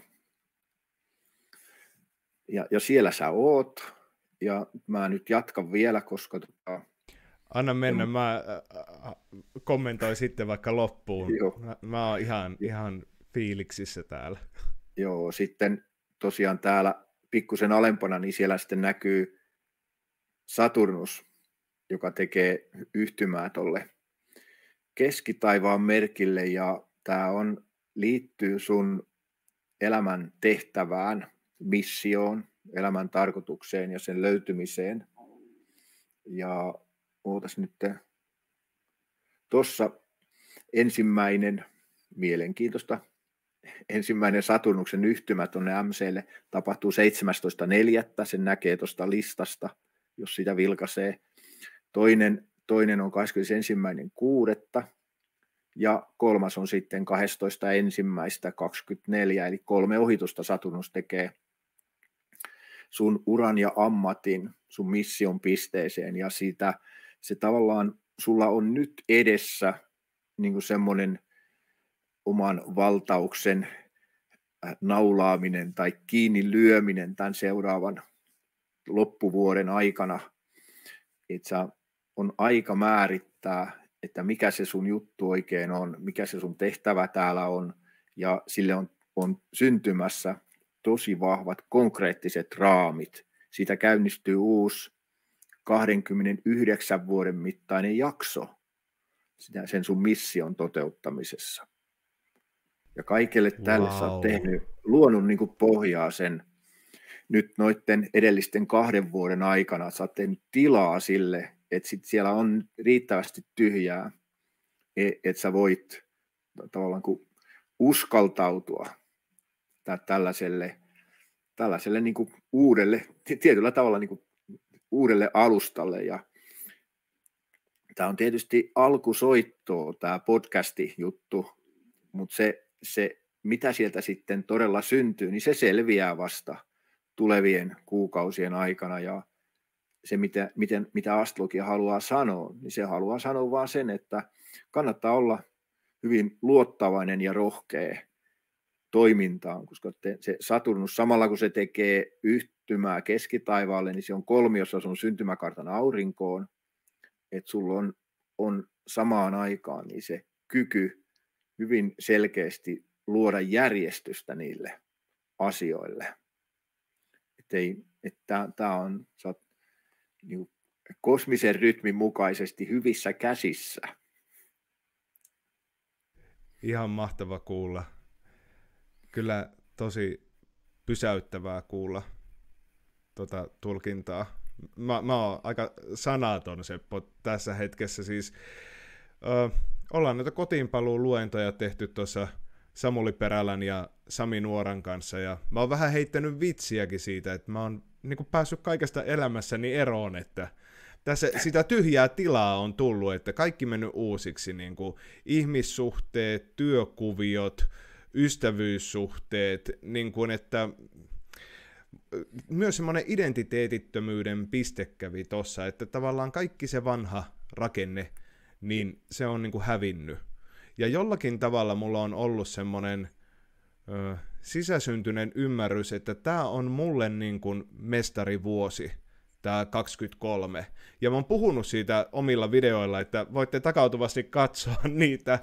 Ja, ja siellä sä oot, ja mä nyt jatkan vielä, koska... Tota, Anna mennä, ja... mä äh, kommentoin sitten vaikka loppuun. Joo. Mä, mä oon ihan, ihan fiiliksissä täällä. Joo, sitten tosiaan täällä pikkusen alempana, niin siellä sitten näkyy Saturnus, joka tekee yhtymää tuolle keskitaivaan merkille ja tämä on, liittyy sun elämän tehtävään, missioon, elämän tarkoitukseen ja sen löytymiseen. Ja ootas nyt tuossa ensimmäinen mielenkiintoista ensimmäinen Saturnuksen yhtymä tuonne MClle tapahtuu 17.4. Sen näkee tuosta listasta jos sitä vilkaisee. Toinen, toinen on 21.6. ja kolmas on sitten 12.1.24, eli kolme ohitusta Saturnus tekee sun uran ja ammatin, sun mission pisteeseen ja sitä, se tavallaan sulla on nyt edessä niin semmoinen oman valtauksen äh, naulaaminen tai kiinni lyöminen tämän seuraavan loppuvuoden aikana, että niin on aika määrittää, että mikä se sun juttu oikein on, mikä se sun tehtävä täällä on, ja sille on, on syntymässä tosi vahvat konkreettiset raamit. Siitä käynnistyy uusi 29 vuoden mittainen jakso sen sun mission toteuttamisessa. Ja kaikelle tälle wow. sä oot tehnyt, luonut niin kuin pohjaa sen nyt noiden edellisten kahden vuoden aikana sä oot tehnyt tilaa sille, että sit siellä on riittävästi tyhjää, e, että sä voit tavallaan kuin uskaltautua tällaiselle, tällaiselle niin kuin uudelle, tietyllä tavalla niin kuin uudelle alustalle. Ja tämä on tietysti alkusoittoa, tämä podcasti-juttu, mutta se, se, mitä sieltä sitten todella syntyy, niin se selviää vasta – tulevien kuukausien aikana ja se, mitä, miten, mitä astrologia haluaa sanoa, niin se haluaa sanoa vaan sen, että kannattaa olla hyvin luottavainen ja rohkea toimintaan, koska te, se Saturnus samalla kun se tekee yhtymää keskitaivaalle, niin se on kolmiossa sun syntymäkartan aurinkoon, että sulla on, on samaan aikaan niin se kyky hyvin selkeästi luoda järjestystä niille asioille ettei, että tämä on, sä oot, niinku, kosmisen rytmin mukaisesti hyvissä käsissä. Ihan mahtava kuulla. Kyllä tosi pysäyttävää kuulla tuota tulkintaa. Mä, mä oon aika sanaton Seppo tässä hetkessä. Siis, ö, ollaan näitä kotiinpaluu luentoja tehty tuossa Samuli Perälän ja Sami Nuoran kanssa. Ja mä oon vähän heittänyt vitsiäkin siitä, että mä oon niin kuin päässyt kaikesta elämässäni eroon, että tässä sitä tyhjää tilaa on tullut, että kaikki mennyt uusiksi, niin kuin ihmissuhteet, työkuviot, ystävyyssuhteet, niin kuin että myös semmoinen identiteetittömyyden piste kävi tossa, että tavallaan kaikki se vanha rakenne, niin se on niin kuin hävinnyt. Ja jollakin tavalla mulla on ollut semmoinen ö, sisäsyntyinen ymmärrys, että tämä on mulle niin kuin mestarivuosi, tämä 23. Ja mä oon puhunut siitä omilla videoilla, että voitte takautuvasti katsoa niitä.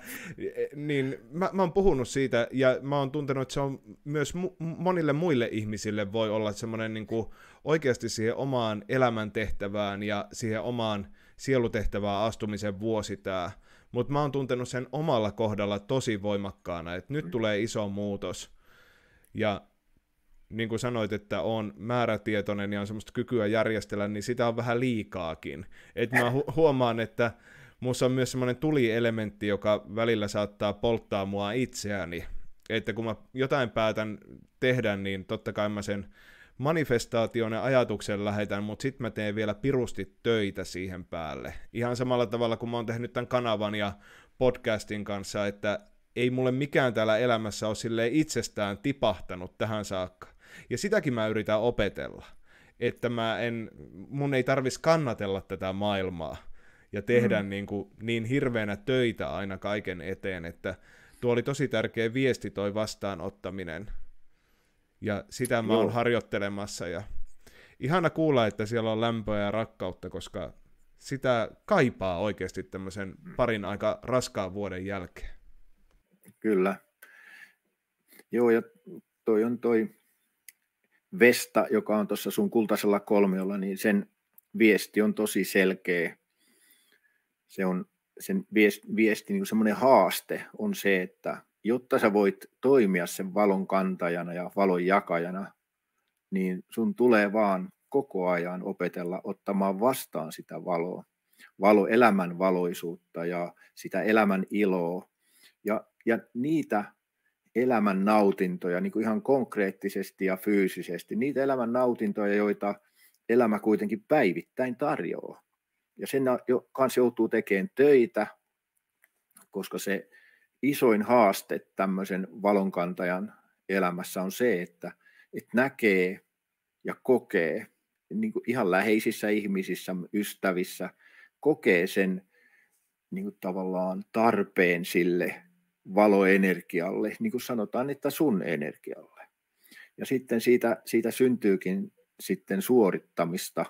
Niin mä, mä oon puhunut siitä ja mä oon tuntenut, että se on myös mu- monille muille ihmisille voi olla semmoinen niin kuin oikeasti siihen omaan elämäntehtävään ja siihen omaan sielutehtävään astumisen vuosi tämä mutta mä oon tuntenut sen omalla kohdalla tosi voimakkaana, että nyt tulee iso muutos. Ja niin kuin sanoit, että on määrätietoinen ja on semmoista kykyä järjestellä, niin sitä on vähän liikaakin. Et mä hu- huomaan, että mussa on myös semmoinen tulielementti, joka välillä saattaa polttaa mua itseäni. Että kun mä jotain päätän tehdä, niin totta kai mä sen manifestaation ja ajatuksen lähetän, mutta sitten mä teen vielä pirusti töitä siihen päälle. Ihan samalla tavalla kuin mä oon tehnyt tämän kanavan ja podcastin kanssa, että ei mulle mikään täällä elämässä ole silleen itsestään tipahtanut tähän saakka. Ja sitäkin mä yritän opetella, että mä en, mun ei tarvis kannatella tätä maailmaa ja tehdä mm. niin, kuin, niin hirveänä töitä aina kaiken eteen, että tuo oli tosi tärkeä viesti toi vastaanottaminen, ja sitä mä oon harjoittelemassa ja ihana kuulla, että siellä on lämpöä ja rakkautta, koska sitä kaipaa oikeasti tämmöisen parin aika raskaan vuoden jälkeen. Kyllä. Joo, ja toi on toi Vesta, joka on tuossa sun kultaisella kolmiolla, niin sen viesti on tosi selkeä. Se on sen viesti, viesti niin semmoinen haaste on se, että jotta sä voit toimia sen valon kantajana ja valon jakajana, niin sun tulee vaan koko ajan opetella ottamaan vastaan sitä valoa, valo elämän valoisuutta ja sitä elämän iloa ja, ja niitä elämän nautintoja niin kuin ihan konkreettisesti ja fyysisesti, niitä elämän nautintoja, joita elämä kuitenkin päivittäin tarjoaa. Ja sen kanssa joutuu tekemään töitä, koska se isoin haaste tämmöisen valonkantajan elämässä on se, että, että näkee ja kokee niin kuin ihan läheisissä ihmisissä, ystävissä, kokee sen niin kuin tavallaan tarpeen sille valoenergialle, niin kuin sanotaan, että sun energialle. Ja sitten siitä, siitä syntyykin sitten suorittamista,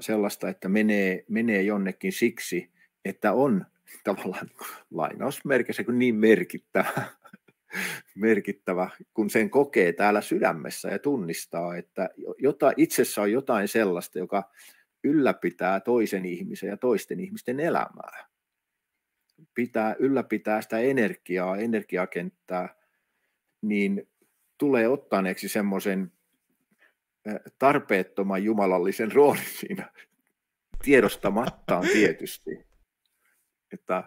sellaista, että menee, menee jonnekin siksi, että on tavallaan lainausmerkissä kuin niin merkittävä, merkittävä, kun sen kokee täällä sydämessä ja tunnistaa, että jota, itsessä on jotain sellaista, joka ylläpitää toisen ihmisen ja toisten ihmisten elämää. Pitää, ylläpitää sitä energiaa, energiakenttää, niin tulee ottaneeksi semmoisen tarpeettoman jumalallisen roolin siinä tiedostamattaan tietysti. Että,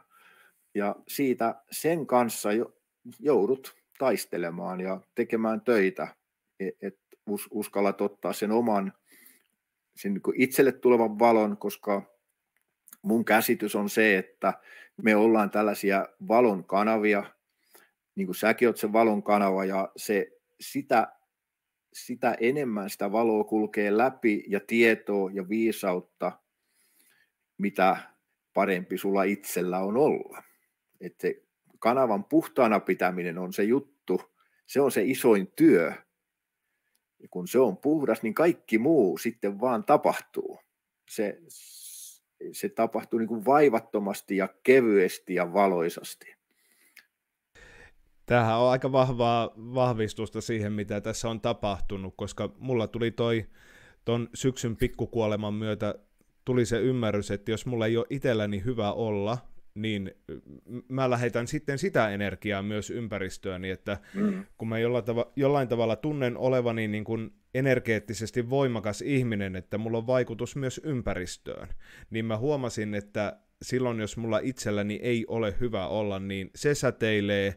ja siitä sen kanssa joudut taistelemaan ja tekemään töitä, e, että uskallat ottaa sen oman sen niin itselle tulevan valon, koska mun käsitys on se, että me ollaan tällaisia valon kanavia, niin kuin säkin oot se valon kanava, ja se, sitä, sitä enemmän sitä valoa kulkee läpi ja tietoa ja viisautta, mitä parempi sulla itsellä on olla. Että kanavan puhtaana pitäminen on se juttu, se on se isoin työ. Ja kun se on puhdas, niin kaikki muu sitten vaan tapahtuu. Se, se tapahtuu niin kuin vaivattomasti ja kevyesti ja valoisasti. Tämähän on aika vahvaa vahvistusta siihen, mitä tässä on tapahtunut, koska mulla tuli toi ton syksyn pikkukuoleman myötä tuli se ymmärrys, että jos mulla ei ole itselläni hyvä olla, niin mm, mä lähetän sitten sitä energiaa myös ympäristöön, että mm. kun mä jollain, tav- jollain tavalla tunnen olevani niin kuin energeettisesti voimakas ihminen, että mulla on vaikutus myös ympäristöön, niin mä huomasin, että silloin jos mulla itselläni ei ole hyvä olla, niin se säteilee,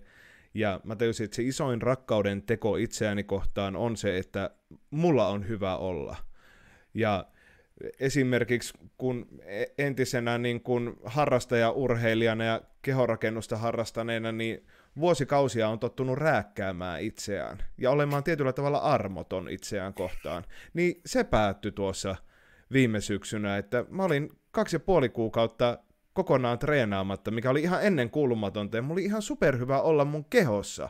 ja mä tajusin, että se isoin rakkauden teko itseäni kohtaan on se, että mulla on hyvä olla. Ja esimerkiksi kun e- entisenä niin kun harrastajaurheilijana ja kehorakennusta harrastaneena, niin vuosikausia on tottunut rääkkäämään itseään ja olemaan tietyllä tavalla armoton itseään kohtaan, niin se päättyi tuossa viime syksynä, että mä olin kaksi ja puoli kuukautta kokonaan treenaamatta, mikä oli ihan ennen kuulumatonta, ja mulla oli ihan superhyvä olla mun kehossa.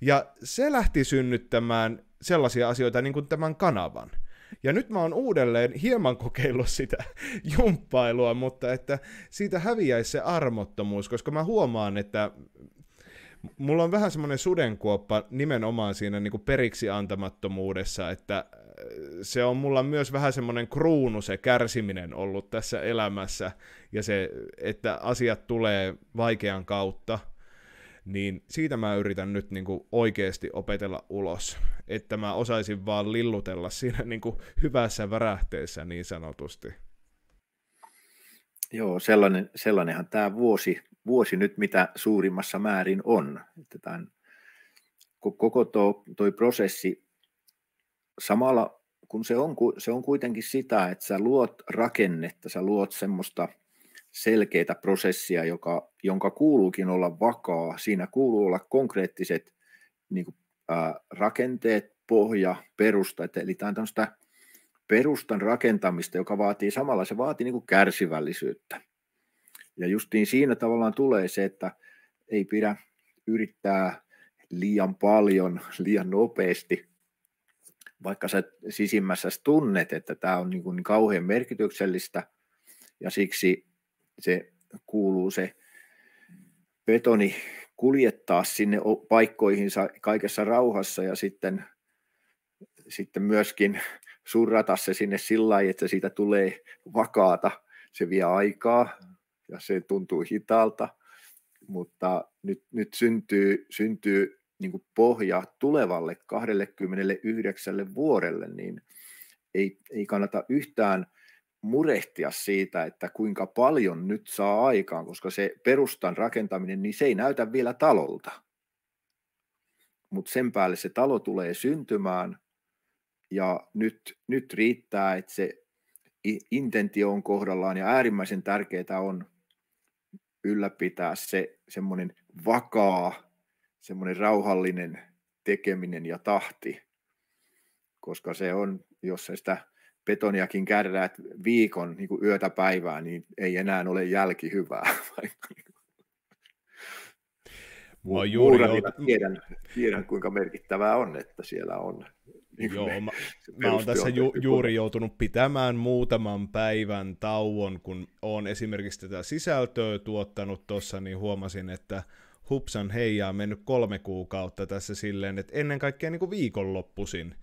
Ja se lähti synnyttämään sellaisia asioita niin kuin tämän kanavan – ja nyt mä oon uudelleen hieman kokeillut sitä jumppailua, mutta että siitä häviäisi se armottomuus, koska mä huomaan, että mulla on vähän semmoinen sudenkuoppa nimenomaan siinä niin kuin periksi antamattomuudessa, että äh, se on mulla myös vähän semmoinen kruunu se kärsiminen ollut tässä elämässä ja se, että asiat tulee vaikean kautta niin siitä mä yritän nyt niin kuin oikeasti opetella ulos, että mä osaisin vaan lillutella siinä niin kuin hyvässä värähteessä niin sanotusti. Joo, sellainen, sellainenhan tämä vuosi, vuosi nyt mitä suurimmassa määrin on. Että tämän, koko tuo toi prosessi samalla, kun se on, se on kuitenkin sitä, että sä luot rakennetta, sä luot semmoista – selkeitä prosessia, joka, jonka kuuluukin olla vakaa. Siinä kuuluu olla konkreettiset niin kuin, ää, rakenteet, pohja, perusta. että eli tämä on tämmöistä perustan rakentamista, joka vaatii samalla, se vaatii niin kuin kärsivällisyyttä. Ja justiin siinä tavallaan tulee se, että ei pidä yrittää liian paljon, liian nopeasti, vaikka sä sisimmässä tunnet, että tämä on niin, kuin niin kauhean merkityksellistä, ja siksi se kuuluu se betoni kuljettaa sinne paikkoihinsa kaikessa rauhassa ja sitten, sitten myöskin surrata se sinne sillä lailla, että siitä tulee vakaata. Se vie aikaa ja se tuntuu hitaalta, mutta nyt, nyt syntyy, syntyy niin pohja tulevalle 29 vuodelle, niin ei, ei kannata yhtään – murehtia siitä, että kuinka paljon nyt saa aikaan, koska se perustan rakentaminen, niin se ei näytä vielä talolta. Mutta sen päälle se talo tulee syntymään ja nyt, nyt riittää, että se intentio on kohdallaan ja äärimmäisen tärkeää on ylläpitää se semmoinen vakaa, semmoinen rauhallinen tekeminen ja tahti, koska se on, jos se sitä betoniakin kärräät viikon niin kuin yötä päivää, niin ei enää ole jälki hyvää. Mua juuri Muurarina tiedän, tiedän, kuinka merkittävää on, että siellä on. Niin Joo, me, mä, mä oon tässä ju, juuri joutunut pitämään muutaman päivän tauon, kun oon esimerkiksi tätä sisältöä tuottanut tuossa, niin huomasin, että hupsan heijaa mennyt kolme kuukautta tässä silleen, että ennen kaikkea niin kuin viikonloppuisin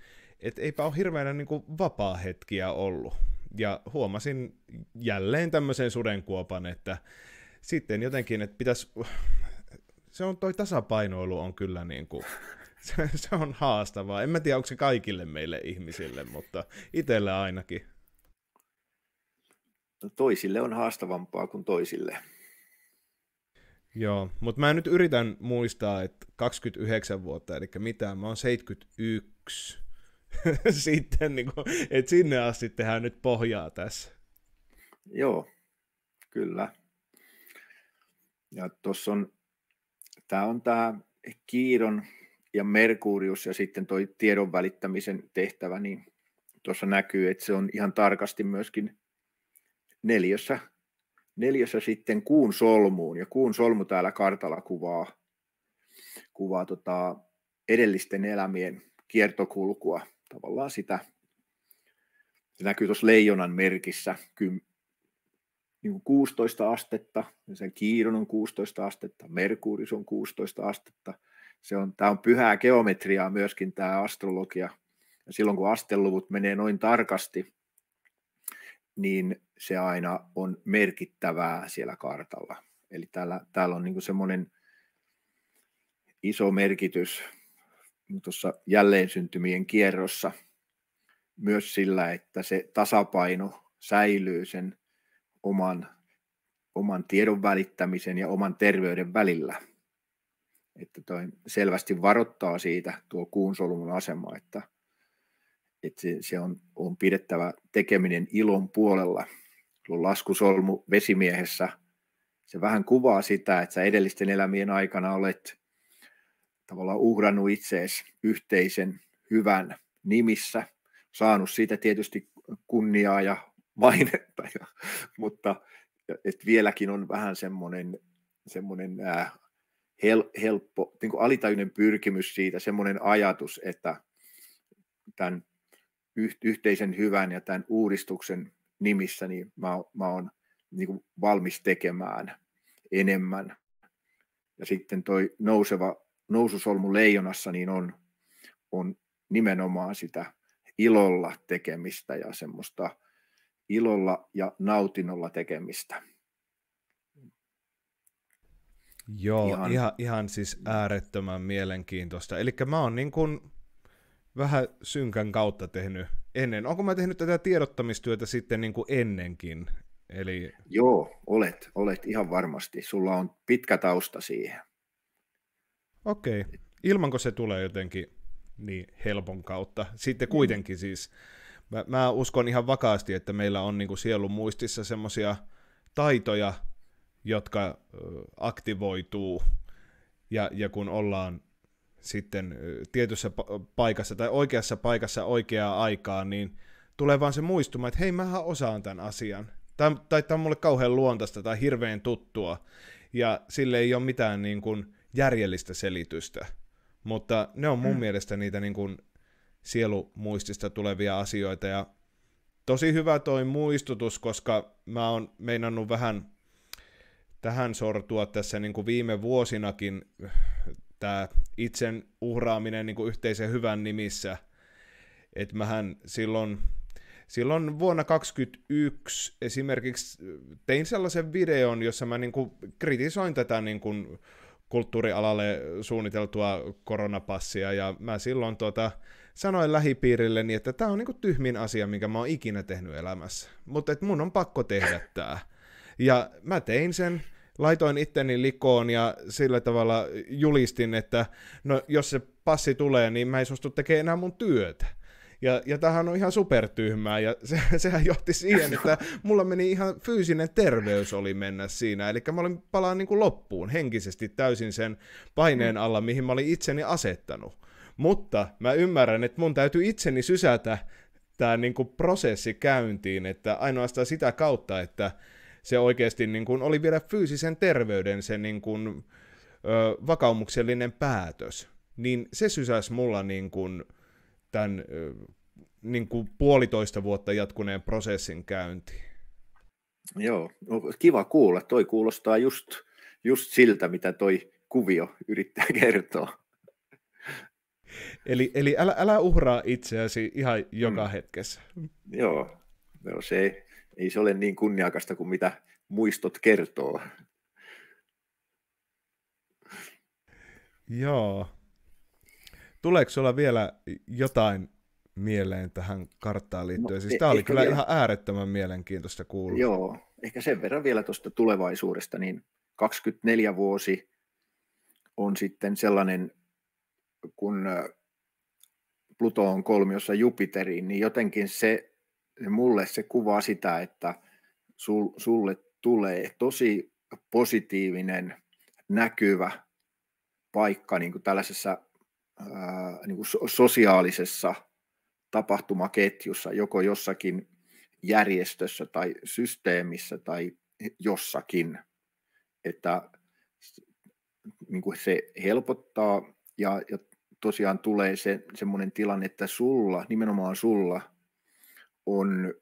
että eipä ole hirveänä niin kuin vapaa hetkiä ollut. Ja huomasin jälleen tämmöisen sudenkuopan, että sitten jotenkin, että pitäisi, se on toi tasapainoilu on kyllä niin kuin, se, se on haastavaa. En mä tiedä, onko se kaikille meille ihmisille, mutta itsellä ainakin. No toisille on haastavampaa kuin toisille. Joo, mutta mä nyt yritän muistaa, että 29 vuotta, eli mitä, mä oon 71, sitten, niin kuin, että sinne asti tehdään nyt pohjaa tässä. Joo, kyllä. Ja tuossa on, tämä on tämä Kiiron ja Merkurius ja sitten toi tiedon välittämisen tehtävä, niin tuossa näkyy, että se on ihan tarkasti myöskin neljässä, neljässä sitten kuun solmuun. Ja kuun solmu täällä kartalla kuvaa, kuvaa tota edellisten elämien kiertokulkua tavallaan sitä, se näkyy tuossa leijonan merkissä, kym, niin kuin 16 astetta, ja sen kiiron on 16 astetta, merkuuris on 16 astetta. Se on, tämä on pyhää geometriaa myöskin tämä astrologia. Ja silloin kun asteluvut menee noin tarkasti, niin se aina on merkittävää siellä kartalla. Eli täällä, täällä on niin semmoinen iso merkitys niin tuossa jälleen syntymien kierrossa myös sillä, että se tasapaino säilyy sen oman, oman tiedon välittämisen ja oman terveyden välillä. Että toi selvästi varoittaa siitä tuo solun asema, että, että se, se on, on pidettävä tekeminen ilon puolella. Tuo laskusolmu vesimiehessä, se vähän kuvaa sitä, että sä edellisten elämien aikana olet tavallaan uhrannut itseesi yhteisen hyvän nimissä, saanut siitä tietysti kunniaa ja mainetta, ja, mutta et vieläkin on vähän semmoinen, semmoinen ää, äh, hel, helppo, niin kuin alitajuinen pyrkimys siitä, semmoinen ajatus, että tämän yh, yhteisen hyvän ja tämän uudistuksen nimissä niin mä, mä oon niin kuin valmis tekemään enemmän. Ja sitten toi nouseva noususolmu leijonassa niin on, on nimenomaan sitä ilolla tekemistä ja semmoista ilolla ja nautinnolla tekemistä. Joo, ihan, ihan, ihan siis äärettömän mielenkiintoista. Eli mä oon niin kuin vähän synkän kautta tehnyt ennen. Onko mä tehnyt tätä tiedottamistyötä sitten niin kuin ennenkin? Eli... Joo, olet, olet ihan varmasti. Sulla on pitkä tausta siihen. Okei. Okay. Ilmanko se tulee jotenkin niin helpon kautta. Sitten kuitenkin siis, mä, mä uskon ihan vakaasti, että meillä on niin kuin sielun muistissa semmoisia taitoja, jotka aktivoituu, ja, ja kun ollaan sitten tietyssä paikassa tai oikeassa paikassa oikeaa aikaa, niin tulee vaan se muistuma, että hei, mä osaan tämän asian. Tai, tai tämä on mulle kauhean luontaista tai hirveän tuttua. Ja sille ei ole mitään niin kuin järjellistä selitystä. Mutta ne on mun mm. mielestä niitä niin kuin sielumuistista tulevia asioita. Ja tosi hyvä toi muistutus, koska mä oon meinannut vähän tähän sortua tässä niin kuin viime vuosinakin tämä itsen uhraaminen niin kuin yhteisen hyvän nimissä. Että mähän silloin, silloin vuonna 2021 esimerkiksi tein sellaisen videon, jossa mä niin kuin kritisoin tätä niin kuin kulttuurialalle suunniteltua koronapassia, ja mä silloin tota, sanoin lähipiirilleni, niin, että tämä on niinku tyhmin asia, minkä mä oon ikinä tehnyt elämässä, mutta et mun on pakko tehdä tämä. Ja mä tein sen, laitoin itteni likoon ja sillä tavalla julistin, että no, jos se passi tulee, niin mä en suostu tekemään enää mun työtä. Ja, ja tämähän on ihan supertyhmää, ja se, sehän johti siihen, että mulla meni ihan fyysinen terveys oli mennä siinä, eli mä olin palaan niin kuin loppuun henkisesti täysin sen paineen alla, mihin mä olin itseni asettanut. Mutta mä ymmärrän, että mun täytyy itseni sysätä tämä niin kuin prosessi käyntiin, että ainoastaan sitä kautta, että se oikeasti niin kuin oli vielä fyysisen terveyden se niin kuin, ö, vakaumuksellinen päätös, niin se sysäsi mulla niin kuin tämän niin kuin puolitoista vuotta jatkuneen prosessin käynti. Joo, no, kiva kuulla. Toi kuulostaa just, just siltä, mitä toi kuvio yrittää kertoa. Eli, eli älä, älä uhraa itseäsi ihan joka mm. hetkessä. Joo, no, se ei, ei se ole niin kunniakasta kuin mitä muistot kertoo. Joo. Tuleeko sulla vielä jotain mieleen tähän karttaan liittyen? No, siis tämä oli kyllä vielä... ihan äärettömän mielenkiintoista kuulla. Joo, ehkä sen verran vielä tuosta tulevaisuudesta, niin 24 vuosi on sitten sellainen, kun äh, Pluto on kolmiossa Jupiteriin, niin jotenkin se mulle se kuvaa sitä, että sul, sulle tulee tosi positiivinen, näkyvä paikka niin kuin tällaisessa ää, niin kuin so- sosiaalisessa tapahtumaketjussa, joko jossakin järjestössä tai systeemissä tai jossakin, että niin kuin se helpottaa ja, ja tosiaan tulee se, semmoinen tilanne, että sulla, nimenomaan sulla, on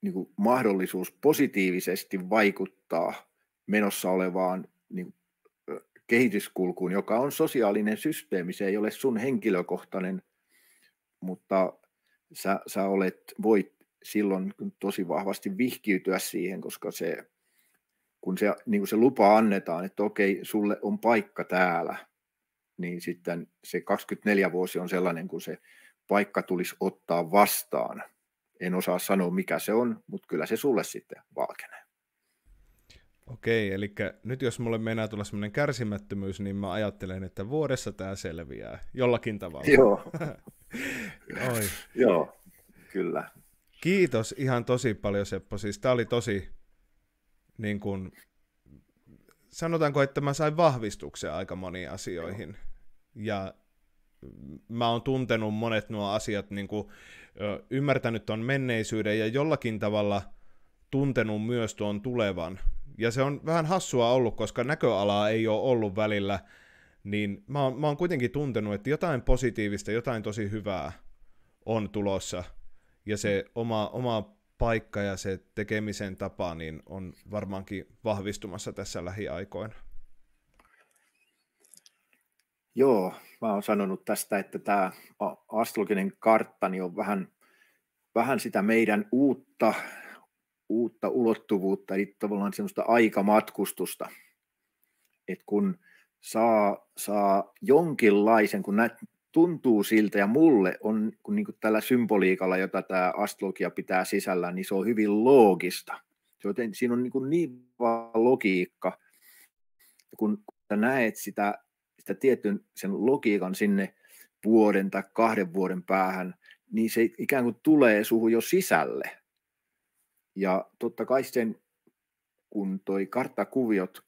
niin kuin mahdollisuus positiivisesti vaikuttaa menossa olevaan niin kuin kehityskulkuun, joka on sosiaalinen systeemi, se ei ole sun henkilökohtainen, mutta sä, sä olet, voit silloin tosi vahvasti vihkiytyä siihen, koska se, kun se, niin kuin se lupa annetaan, että okei, sulle on paikka täällä, niin sitten se 24 vuosi on sellainen, kun se paikka tulisi ottaa vastaan. En osaa sanoa, mikä se on, mutta kyllä se sulle sitten valkenee. Okei, eli nyt jos mulle meinaa tulla semmoinen kärsimättömyys, niin mä ajattelen, että vuodessa tämä selviää jollakin tavalla. Joo. Oi. Joo, kyllä. Kiitos ihan tosi paljon Seppo. Siis tämä oli tosi, niin kun, sanotaanko, että mä sain vahvistuksen aika moniin asioihin. Joo. Ja mä oon tuntenut monet nuo asiat, niin kun, ymmärtänyt on menneisyyden ja jollakin tavalla – tuntenut myös tuon tulevan. Ja se on vähän hassua ollut, koska näköalaa ei ole ollut välillä, niin mä oon, mä oon kuitenkin tuntenut, että jotain positiivista, jotain tosi hyvää on tulossa. Ja se oma, oma paikka ja se tekemisen tapa niin on varmaankin vahvistumassa tässä lähiaikoina. Joo, mä oon sanonut tästä, että tämä astrologinen kartta niin on vähän, vähän sitä meidän uutta uutta ulottuvuutta, eli tavallaan semmoista aikamatkustusta, että kun saa, saa jonkinlaisen, kun näet, tuntuu siltä ja mulle on kun niin tällä symboliikalla, jota tämä astrologia pitää sisällä, niin se on hyvin loogista. Joten siinä on niinku niin, kuin niin logiikka, ja kun, kun näet sitä, sitä tietyn sen logiikan sinne vuoden tai kahden vuoden päähän, niin se ikään kuin tulee suhu jo sisälle. Ja totta kai sen, kun toi karttakuviot,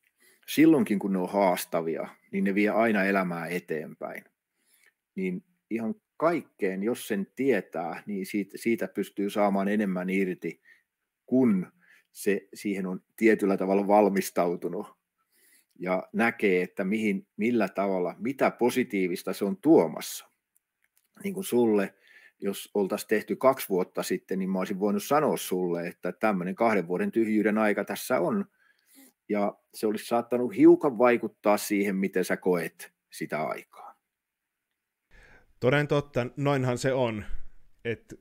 silloinkin kun ne on haastavia, niin ne vie aina elämää eteenpäin. Niin ihan kaikkeen, jos sen tietää, niin siitä, siitä pystyy saamaan enemmän irti, kun se siihen on tietyllä tavalla valmistautunut ja näkee, että mihin, millä tavalla, mitä positiivista se on tuomassa. Niin kuin sulle jos oltaisiin tehty kaksi vuotta sitten, niin mä olisin voinut sanoa sulle, että tämmöinen kahden vuoden tyhjyyden aika tässä on. Ja se olisi saattanut hiukan vaikuttaa siihen, miten sä koet sitä aikaa. Toden totta, noinhan se on. Et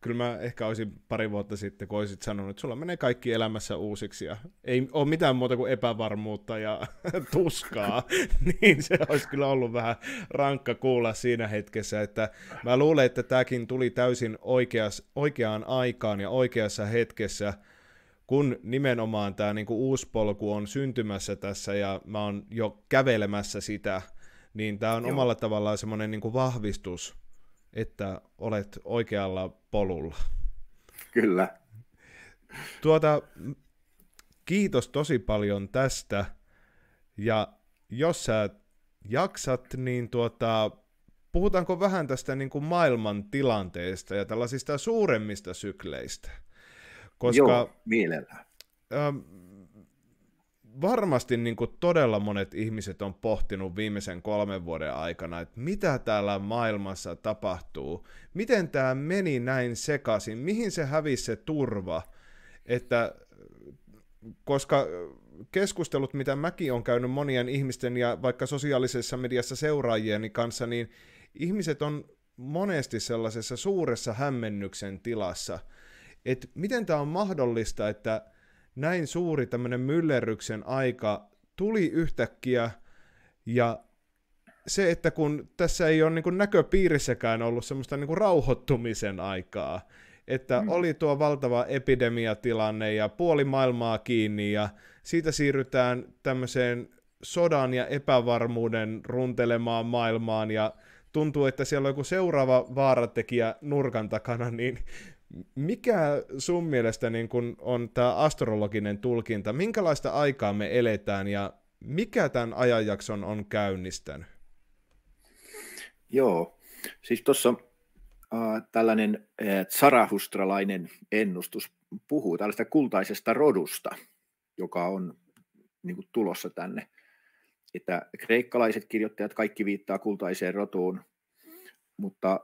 kyllä mä ehkä olisin pari vuotta sitten, kun olisit sanonut, että sulla menee kaikki elämässä uusiksi ja ei ole mitään muuta kuin epävarmuutta ja tuskaa, niin se olisi kyllä ollut vähän rankka kuulla siinä hetkessä, että mä luulen, että tämäkin tuli täysin oikeas, oikeaan aikaan ja oikeassa hetkessä, kun nimenomaan tämä niinku uusi polku on syntymässä tässä ja mä oon jo kävelemässä sitä, niin tämä on Joo. omalla tavallaan semmoinen niinku vahvistus että olet oikealla polulla. Kyllä. Tuota, kiitos tosi paljon tästä. Ja jos sä jaksat, niin tuota, puhutaanko vähän tästä niin kuin maailman tilanteesta ja tällaisista suuremmista sykleistä? Koska, Joo, mielellään. Ähm, varmasti niin kuin todella monet ihmiset on pohtinut viimeisen kolmen vuoden aikana, että mitä täällä maailmassa tapahtuu, miten tämä meni näin sekaisin, mihin se hävisi se turva, että koska keskustelut, mitä mäkin on käynyt monien ihmisten ja vaikka sosiaalisessa mediassa seuraajieni kanssa, niin ihmiset on monesti sellaisessa suuressa hämmennyksen tilassa, että miten tämä on mahdollista, että näin suuri tämmöinen myllerryksen aika tuli yhtäkkiä ja se, että kun tässä ei ole niin näköpiirissäkään ollut semmoista niin rauhoittumisen aikaa, että mm. oli tuo valtava epidemiatilanne ja puoli maailmaa kiinni ja siitä siirrytään tämmöiseen sodan ja epävarmuuden runtelemaan maailmaan ja tuntuu, että siellä on joku seuraava vaaratekijä nurkan takana, niin mikä sun mielestä niin kun on tämä astrologinen tulkinta? Minkälaista aikaa me eletään ja mikä tämän ajanjakson on käynnistänyt? Joo, siis tuossa äh, tällainen äh, tsarahustralainen ennustus puhuu tällaista kultaisesta rodusta, joka on niin kuin, tulossa tänne. Että kreikkalaiset kirjoittajat kaikki viittaa kultaiseen rotuun, mutta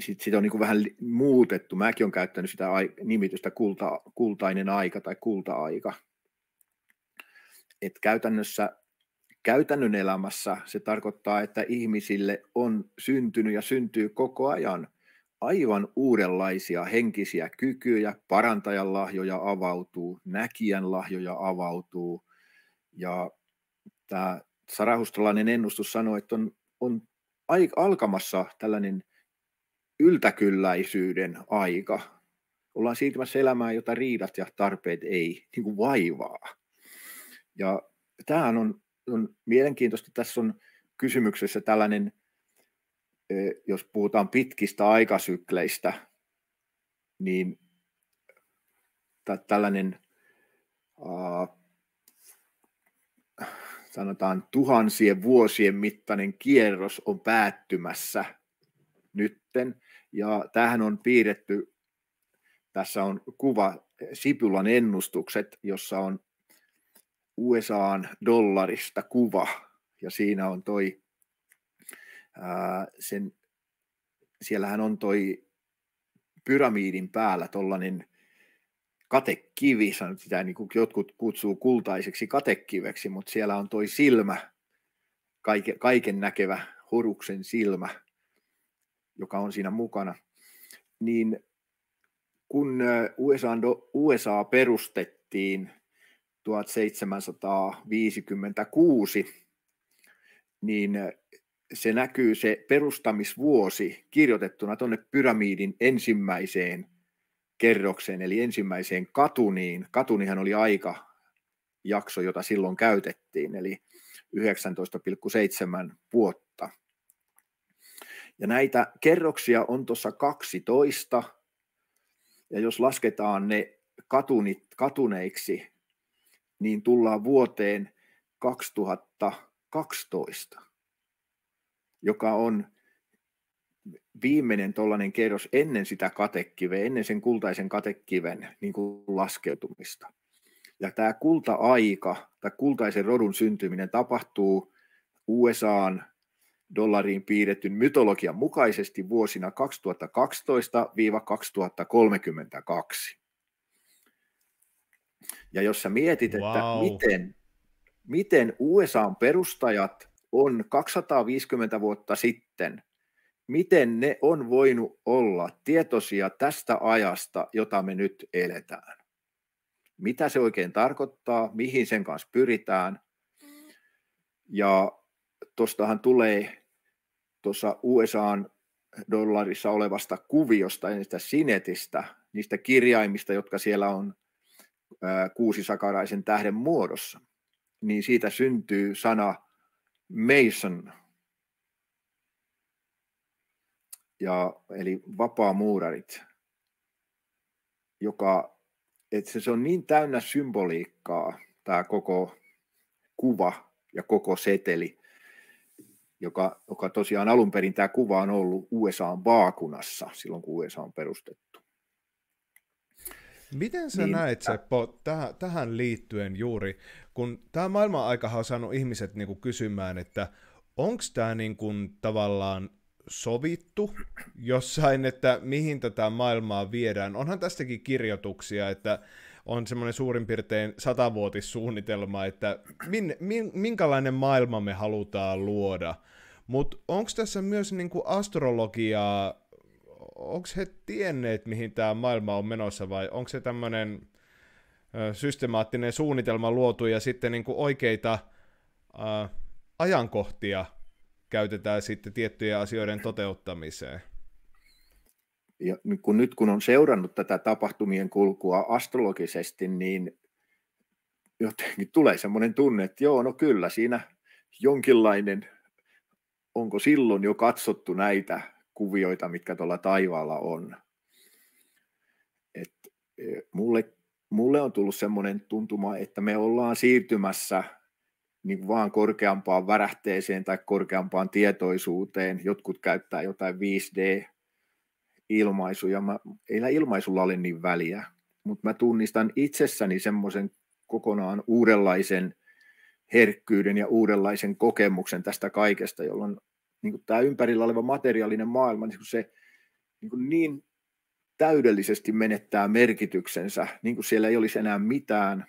sit sit on niin kuin vähän muutettu. Mäkin olen käyttänyt sitä nimitystä kulta, kultainen aika tai kulta-aika. Et käytännössä, käytännön elämässä se tarkoittaa, että ihmisille on syntynyt ja syntyy koko ajan aivan uudenlaisia henkisiä kykyjä, parantajan lahjoja avautuu, näkijän lahjoja avautuu. Ja tämä sarahustralainen ennustus sanoi, että on, on alkamassa tällainen yltäkylläisyyden aika. Ollaan siirtymässä elämään, jota riidat ja tarpeet ei niin kuin vaivaa. Ja tämähän on, on mielenkiintoista. Tässä on kysymyksessä tällainen, jos puhutaan pitkistä aikasykleistä, niin tällainen sanotaan tuhansien vuosien mittainen kierros on päättymässä nytten. Ja tähän on piirretty, tässä on kuva Sipulan ennustukset, jossa on USAan dollarista kuva, ja siinä on toi, ää, sen, siellähän on toi pyramiidin päällä tuollainen katekivi, sanot sitä niin kuin jotkut kutsuu kultaiseksi katekiveksi, mutta siellä on toi silmä, kaiken, kaiken näkevä horuksen silmä, joka on siinä mukana, niin kun USA, USA perustettiin 1756, niin se näkyy se perustamisvuosi kirjoitettuna tuonne pyramiidin ensimmäiseen kerrokseen, eli ensimmäiseen katuniin. Katunihan oli aika jakso, jota silloin käytettiin, eli 19,7 vuotta. Ja näitä kerroksia on tuossa 12, ja jos lasketaan ne katunit, katuneiksi, niin tullaan vuoteen 2012, joka on viimeinen tuollainen kerros ennen sitä katekiveä, ennen sen kultaisen katekiven niin kuin laskeutumista. Ja tämä kulta-aika tai kultaisen rodun syntyminen tapahtuu USAan dollariin piirretyn mytologian mukaisesti vuosina 2012-2032. Ja jos sä mietit, wow. että miten, miten USAn perustajat on 250 vuotta sitten, miten ne on voinut olla tietoisia tästä ajasta, jota me nyt eletään. Mitä se oikein tarkoittaa, mihin sen kanssa pyritään. Ja tuostahan tulee tuossa USAn dollarissa olevasta kuviosta, niistä sinetistä, niistä kirjaimista, jotka siellä on kuusisakaraisen tähden muodossa, niin siitä syntyy sana Mason, ja, eli vapaamuurarit, joka, että se on niin täynnä symboliikkaa, tämä koko kuva ja koko seteli, joka, joka tosiaan alun perin tämä kuva on ollut USAn vaakunassa silloin, kun USA on perustettu. Miten sä niin, näet, Seppo, täh- tähän liittyen juuri, kun tämä maailman aika on saanut ihmiset niinku kysymään, että onko tämä niinku tavallaan sovittu jossain, että mihin tätä maailmaa viedään. Onhan tästäkin kirjoituksia, että on semmoinen suurin piirtein satavuotissuunnitelma, että min, min, minkälainen maailma me halutaan luoda. Mutta onko tässä myös niinku astrologiaa, onko he tienneet, mihin tämä maailma on menossa, vai onko se tämmöinen systemaattinen suunnitelma luotu ja sitten niinku oikeita ää, ajankohtia käytetään sitten tiettyjen asioiden toteuttamiseen? ja kun nyt kun on seurannut tätä tapahtumien kulkua astrologisesti, niin jotenkin tulee semmoinen tunne, että joo, no kyllä siinä jonkinlainen, onko silloin jo katsottu näitä kuvioita, mitkä tuolla taivaalla on. Et e, mulle, mulle on tullut semmoinen tuntuma, että me ollaan siirtymässä niin vaan korkeampaan värähteeseen tai korkeampaan tietoisuuteen. Jotkut käyttää jotain 5D ilmaisuja. Mä, ei ilmaisulla ole niin väliä, mutta mä tunnistan itsessäni semmoisen kokonaan uudenlaisen herkkyyden ja uudenlaisen kokemuksen tästä kaikesta, jolloin niin tämä ympärillä oleva materiaalinen maailma, niin se niin, niin täydellisesti menettää merkityksensä, niin kuin siellä ei olisi enää mitään.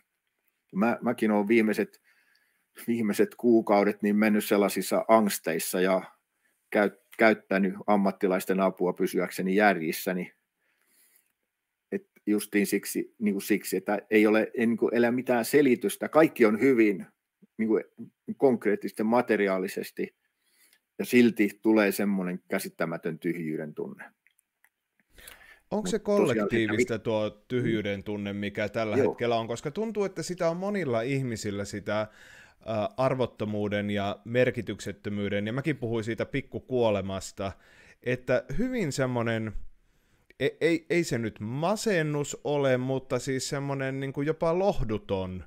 Mä, mäkin olen viimeiset, viimeiset kuukaudet niin mennyt sellaisissa angsteissa ja käy, käyttänyt ammattilaisten apua pysyäkseni järjissä, Et justiin siksi, niin kuin siksi, että ei ole en, niin kuin elä mitään selitystä. Kaikki on hyvin niin kuin konkreettisesti materiaalisesti ja silti tulee semmoinen käsittämätön tyhjyyden tunne. Onko se kollektiivista tuo mm. tyhjyyden tunne, mikä tällä Joo. hetkellä on? Koska tuntuu, että sitä on monilla ihmisillä sitä arvottomuuden ja merkityksettömyyden, ja mäkin puhuin siitä pikkukuolemasta, että hyvin semmoinen, ei, ei, ei se nyt masennus ole, mutta siis semmoinen niin jopa lohduton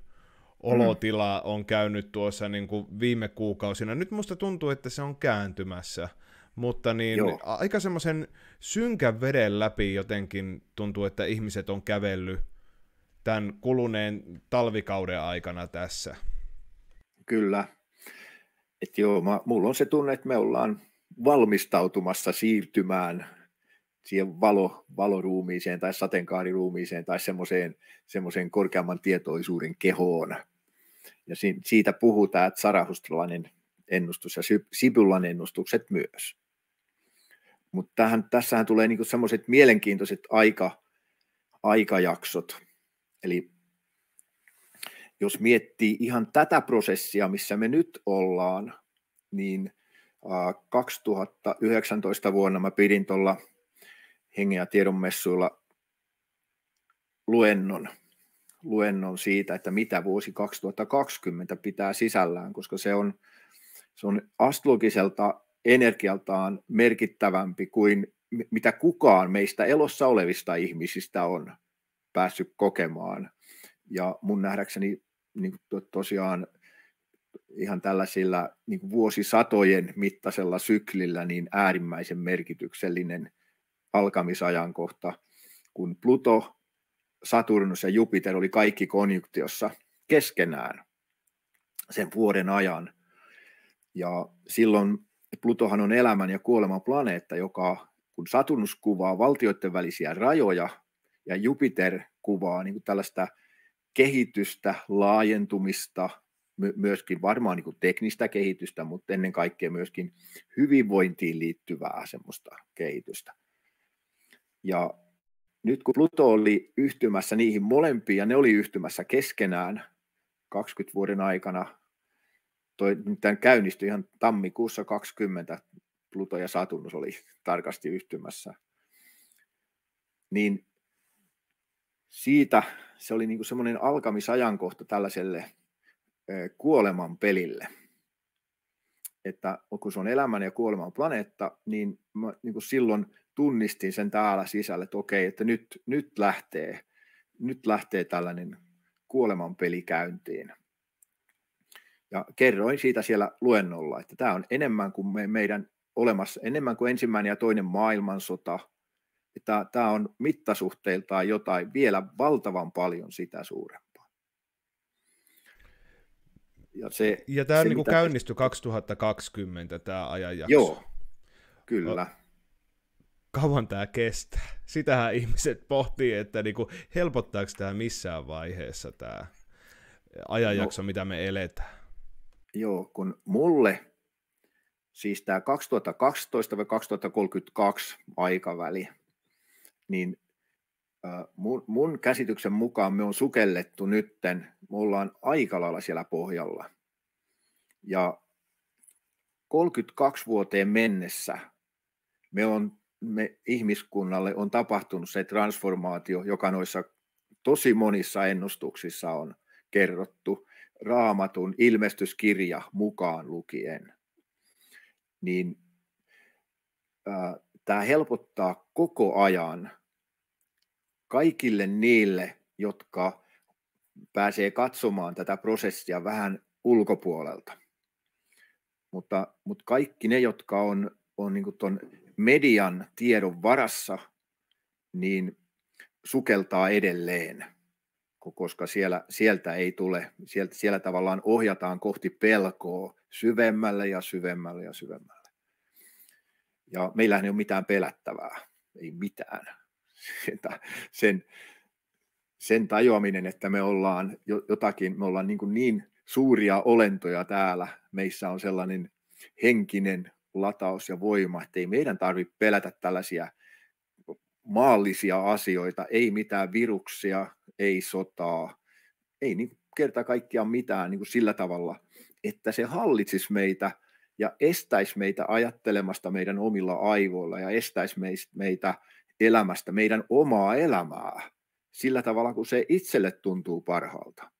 olotila mm. on käynyt tuossa niin kuin viime kuukausina. Nyt musta tuntuu, että se on kääntymässä, mutta niin Joo. aika semmoisen synkän veden läpi jotenkin tuntuu, että ihmiset on kävellyt tämän kuluneen talvikauden aikana tässä kyllä. Et joo, mä, mulla on se tunne, että me ollaan valmistautumassa siirtymään siihen valo, valoruumiiseen tai sateenkaariruumiiseen tai semmoiseen, semmoiseen korkeamman tietoisuuden kehoon. Ja si, siitä puhutaan, että Sarahustralainen ennustus ja sibullan ennustukset myös. Mutta tässähän tulee niinku semmoiset mielenkiintoiset aika, aikajaksot. Eli jos miettii ihan tätä prosessia, missä me nyt ollaan, niin 2019 vuonna mä pidin tuolla hengen ja tiedon luennon, luennon siitä, että mitä vuosi 2020 pitää sisällään, koska se on, se on astrologiselta energialtaan merkittävämpi kuin mitä kukaan meistä elossa olevista ihmisistä on päässyt kokemaan. Ja mun nähdäkseni niin kuin tosiaan ihan tällaisilla niin kuin vuosisatojen mittaisella syklillä niin äärimmäisen merkityksellinen alkamisajankohta, kun Pluto, Saturnus ja Jupiter oli kaikki konjunktiossa keskenään sen vuoden ajan. Ja silloin Plutohan on elämän ja kuoleman planeetta, joka kun Saturnus kuvaa valtioiden välisiä rajoja ja Jupiter kuvaa niin kuin tällaista – kehitystä, laajentumista, myöskin varmaan niin teknistä kehitystä, mutta ennen kaikkea myöskin hyvinvointiin liittyvää semmoista kehitystä. Ja nyt kun Pluto oli yhtymässä niihin molempiin, ja ne oli yhtymässä keskenään 20 vuoden aikana, toi, tämän käynnistyi ihan tammikuussa 20, Pluto ja Saturnus oli tarkasti yhtymässä, niin siitä se oli niin semmoinen alkamisajankohta tällaiselle kuoleman pelille. Että kun se on elämän ja kuoleman planeetta, niin, mä, niin kuin silloin tunnistin sen täällä sisällä, että okei, että nyt, nyt, lähtee, nyt lähtee tällainen kuoleman peli käyntiin. Ja kerroin siitä siellä luennolla, että tämä on enemmän kuin me, meidän olemassa, enemmän kuin ensimmäinen ja toinen maailmansota – niin tämä on mittasuhteiltaan jotain vielä valtavan paljon sitä suurempaa. Ja, se, ja tämä se, niin mitä... käynnistyi 2020 tämä ajanjakso. Joo, kyllä. kauan tämä kestää? Sitähän ihmiset pohtii, että niin kuin, helpottaako tämä missään vaiheessa tämä ajanjakso, no, mitä me eletään? Joo, kun mulle siis tämä 2012-2032 aikaväli – niin mun, mun käsityksen mukaan me on sukellettu nytten, me ollaan aika lailla siellä pohjalla. Ja 32 vuoteen mennessä me on, me ihmiskunnalle on tapahtunut se transformaatio, joka noissa tosi monissa ennustuksissa on kerrottu, raamatun ilmestyskirja mukaan lukien. Niin äh, tämä helpottaa koko ajan – kaikille niille, jotka pääsee katsomaan tätä prosessia vähän ulkopuolelta. Mutta, mutta kaikki ne, jotka on, on niin tuon median tiedon varassa, niin sukeltaa edelleen, koska siellä, sieltä ei tule, sieltä, siellä tavallaan ohjataan kohti pelkoa syvemmälle ja syvemmälle ja syvemmälle. Ja meillähän ei ole mitään pelättävää, ei mitään sen, sen tajuaminen, että me ollaan jotakin, me ollaan niin, kuin niin suuria olentoja täällä, meissä on sellainen henkinen lataus ja voima, että ei meidän tarvitse pelätä tällaisia maallisia asioita, ei mitään viruksia, ei sotaa, ei niin kerta kaikkiaan mitään niin kuin sillä tavalla, että se hallitsisi meitä ja estäisi meitä ajattelemasta meidän omilla aivoilla ja estäisi meitä elämästä, meidän omaa elämää, sillä tavalla kun se itselle tuntuu parhaalta.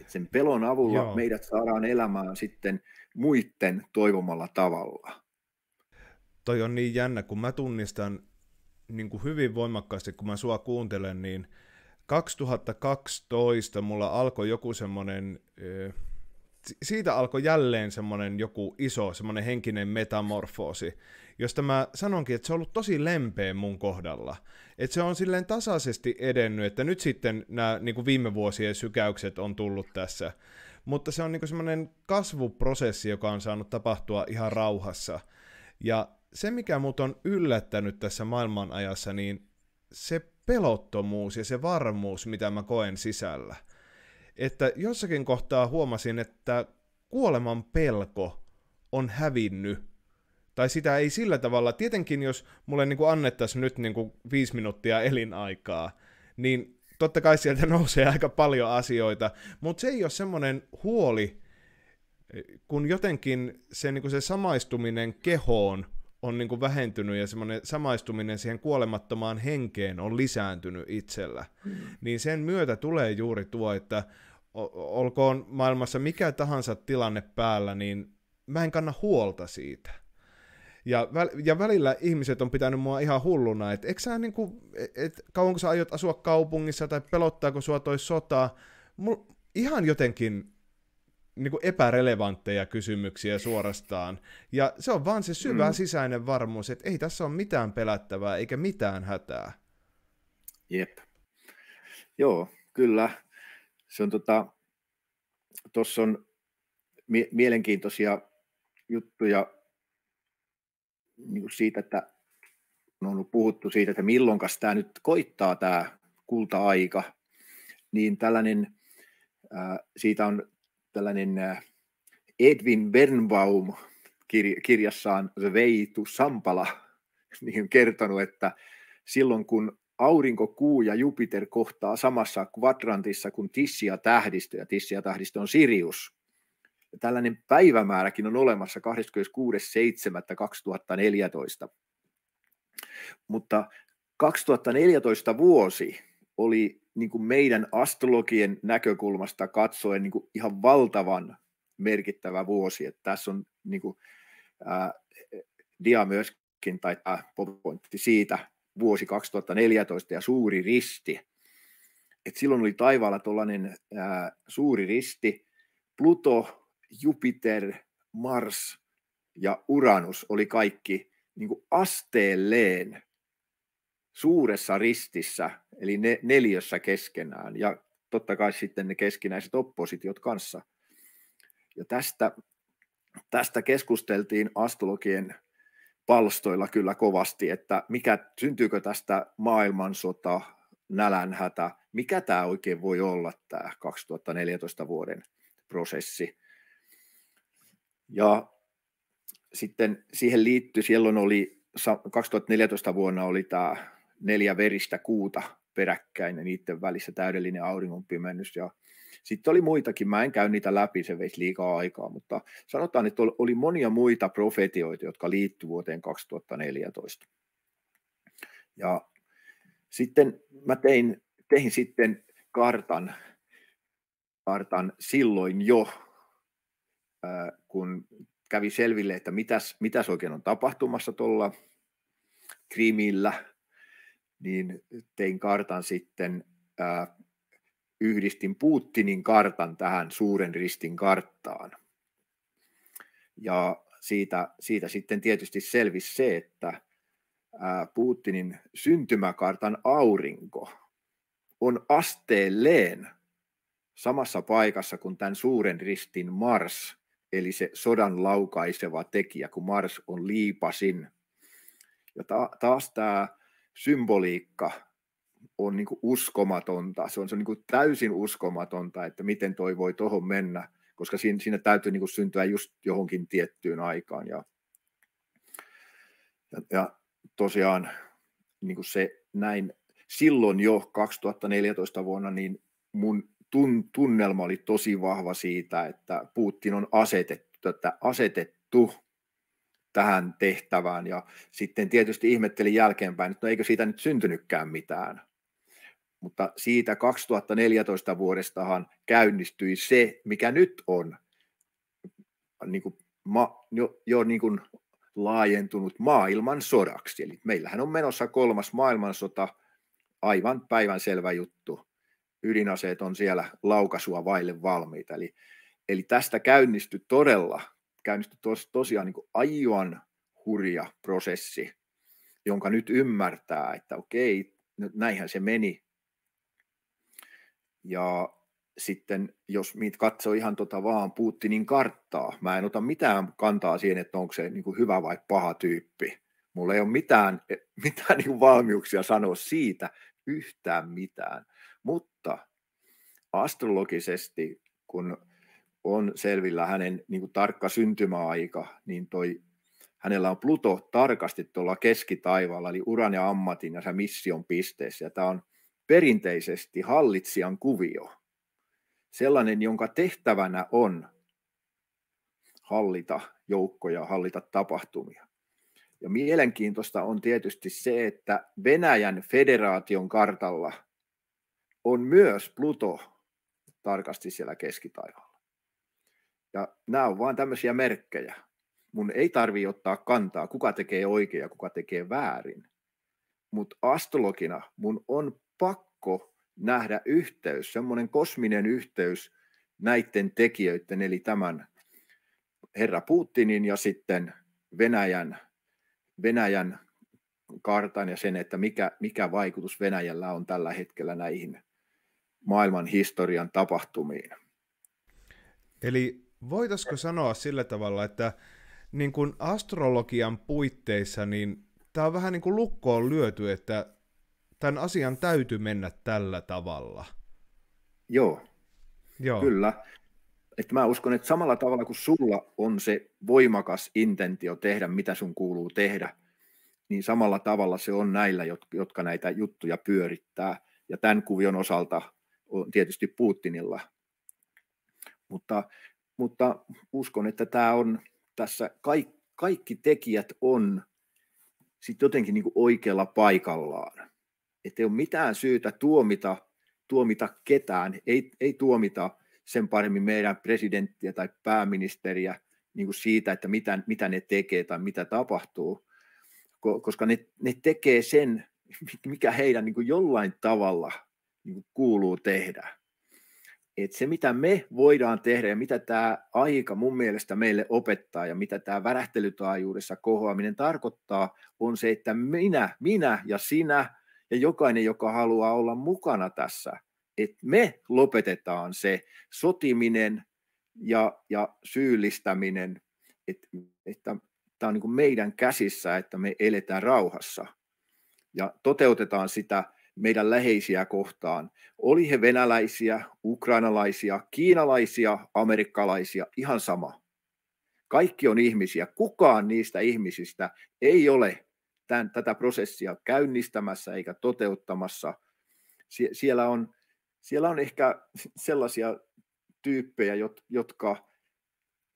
Et sen pelon avulla Joo. meidät saadaan elämään sitten muiden toivomalla tavalla. Toi on niin jännä, kun mä tunnistan niin kuin hyvin voimakkaasti, kun mä sua kuuntelen, niin 2012 mulla alkoi joku semmoinen siitä alkoi jälleen semmoinen joku iso, semmoinen henkinen metamorfoosi, josta mä sanonkin, että se on ollut tosi lempeä mun kohdalla. Että se on silleen tasaisesti edennyt, että nyt sitten nämä niin kuin viime vuosien sykäykset on tullut tässä. Mutta se on niin semmoinen kasvuprosessi, joka on saanut tapahtua ihan rauhassa. Ja se, mikä mut on yllättänyt tässä maailmanajassa, niin se pelottomuus ja se varmuus, mitä mä koen sisällä – että jossakin kohtaa huomasin, että kuoleman pelko on hävinnyt. Tai sitä ei sillä tavalla, tietenkin jos mulle niin kuin annettaisiin nyt niin kuin viisi minuuttia elinaikaa, niin totta kai sieltä nousee aika paljon asioita, mutta se ei ole semmoinen huoli, kun jotenkin se, niin kuin se samaistuminen kehoon on niin kuin vähentynyt ja semmoinen samaistuminen siihen kuolemattomaan henkeen on lisääntynyt itsellä, mm. niin sen myötä tulee juuri tuo, että olkoon maailmassa mikä tahansa tilanne päällä, niin mä en kanna huolta siitä. Ja, väl, ja välillä ihmiset on pitänyt mua ihan hulluna, että eikö sä kuin niinku, et, kauanko sä aiot asua kaupungissa tai pelottaako sua toi sota. Mul, ihan jotenkin niin kuin epärelevantteja kysymyksiä suorastaan. Ja se on vaan se syvä mm. sisäinen varmuus, että ei tässä ole mitään pelättävää eikä mitään hätää. Jep. Joo, kyllä se on tota, tuossa on mie- mielenkiintoisia juttuja niin siitä, että on ollut puhuttu siitä, että milloin tämä nyt koittaa tämä kulta-aika, niin tällainen, siitä on tällainen Edwin Bernbaum kir- kirjassaan The Way to Sampala niin kertonut, että silloin kun aurinko, kuu ja Jupiter kohtaa samassa kvadrantissa kuin Tissi ja tähdistö, ja Tissi ja tähdistö on Sirius. Ja tällainen päivämääräkin on olemassa 26.7.2014. Mutta 2014 vuosi oli niin kuin meidän astrologien näkökulmasta katsoen niin kuin ihan valtavan merkittävä vuosi. Että tässä on niin kuin, ää, dia myöskin tai tämä PowerPointti siitä, vuosi 2014 ja suuri risti. Et silloin oli taivaalla tuollainen suuri risti. Pluto, Jupiter, Mars ja Uranus oli kaikki niin kuin asteelleen suuressa ristissä, eli ne, neljässä keskenään. Ja totta kai sitten ne keskinäiset oppositiot kanssa. Ja tästä, tästä keskusteltiin astrologien palstoilla kyllä kovasti, että mikä, syntyykö tästä maailmansota, nälänhätä, mikä tämä oikein voi olla tämä 2014 vuoden prosessi. Ja sitten siihen liittyi, silloin oli 2014 vuonna oli tämä neljä veristä kuuta peräkkäin ja niiden välissä täydellinen auringonpimennys ja sitten oli muitakin, mä en käy niitä läpi, se veisi liikaa aikaa, mutta sanotaan, että oli monia muita profetioita, jotka liittyivät vuoteen 2014. Ja sitten mä tein, tein sitten kartan, kartan silloin jo, kun kävi selville, että mitäs, mitäs oikein on tapahtumassa tuolla Krimillä, niin tein kartan sitten yhdistin Putinin kartan tähän suuren ristin karttaan. Ja siitä, siitä sitten tietysti selvisi se, että Putinin syntymäkartan aurinko on asteelleen samassa paikassa kuin tämän suuren ristin Mars, eli se sodan laukaiseva tekijä, kun Mars on liipasin. Ja taas tämä symboliikka on niin kuin uskomatonta. Se on, se on niin kuin täysin uskomatonta, että miten toi voi tuohon mennä, koska siinä, siinä täytyy niin kuin syntyä just johonkin tiettyyn aikaan. Ja, ja, ja tosiaan niin kuin se näin silloin jo 2014 vuonna, niin mun tun, tunnelma oli tosi vahva siitä, että Putin on asetettu, että asetettu tähän tehtävään. Ja sitten tietysti ihmettelin jälkeenpäin, että no eikö siitä nyt syntynytkään mitään mutta siitä 2014 vuodestahan käynnistyi se, mikä nyt on niin kuin ma, jo, jo niin kuin laajentunut maailmansodaksi. Eli meillähän on menossa kolmas maailmansota, aivan päivänselvä juttu. Ydinaseet on siellä laukasua vaille valmiita. Eli, eli tästä käynnistyi todella, käynnistyi tos, tosiaan niin kuin aivan hurja prosessi, jonka nyt ymmärtää, että okei, näinhän se meni ja sitten jos niitä katsoo ihan tota vaan Putinin karttaa, mä en ota mitään kantaa siihen, että onko se niin kuin hyvä vai paha tyyppi. Mulla ei ole mitään, e, mitään niin kuin valmiuksia sanoa siitä yhtään mitään. Mutta astrologisesti, kun on selvillä hänen niin kuin tarkka syntymäaika, niin toi, hänellä on Pluto tarkasti tuolla keskitaivaalla, eli uran ja ammatin ja se mission pisteessä. Ja tämä on perinteisesti hallitsijan kuvio, sellainen, jonka tehtävänä on hallita joukkoja, hallita tapahtumia. Ja mielenkiintoista on tietysti se, että Venäjän federaation kartalla on myös Pluto tarkasti siellä keskitaivaalla. Ja nämä on vain tämmöisiä merkkejä. Mun ei tarvi ottaa kantaa, kuka tekee oikein ja kuka tekee väärin. Mutta astrologina mun on pakko nähdä yhteys, semmoinen kosminen yhteys näiden tekijöiden, eli tämän herra Putinin ja sitten Venäjän, Venäjän kartan ja sen, että mikä, mikä vaikutus Venäjällä on tällä hetkellä näihin maailman historian tapahtumiin. Eli voitaisiko sanoa sillä tavalla, että niin kuin astrologian puitteissa, niin tämä on vähän niin kuin lukkoon lyöty, että tämän asian täytyy mennä tällä tavalla. Joo, Joo. kyllä. Että mä uskon, että samalla tavalla kuin sulla on se voimakas intentio tehdä, mitä sun kuuluu tehdä, niin samalla tavalla se on näillä, jotka näitä juttuja pyörittää. Ja tämän kuvion osalta on tietysti Putinilla. Mutta, mutta uskon, että tämä on tässä, kaikki, kaikki tekijät on sitten jotenkin niin kuin oikealla paikallaan että ei ole mitään syytä tuomita, tuomita ketään, ei, ei tuomita sen paremmin meidän presidenttiä tai pääministeriä niin kuin siitä, että mitä, mitä ne tekee tai mitä tapahtuu, koska ne, ne tekee sen, mikä heidän niin kuin jollain tavalla niin kuin kuuluu tehdä. Et se, mitä me voidaan tehdä ja mitä tämä aika mun mielestä meille opettaa ja mitä tämä värähtelytaajuudessa kohoaminen tarkoittaa, on se, että minä, minä ja sinä ja jokainen, joka haluaa olla mukana tässä, että me lopetetaan se sotiminen ja, ja syyllistäminen, että, että tämä on niin meidän käsissä, että me eletään rauhassa ja toteutetaan sitä meidän läheisiä kohtaan. Oli he venäläisiä, ukrainalaisia, kiinalaisia, amerikkalaisia, ihan sama. Kaikki on ihmisiä. Kukaan niistä ihmisistä ei ole tämän, tätä prosessia käynnistämässä eikä toteuttamassa. Sie, siellä, on, siellä on ehkä sellaisia tyyppejä, jotka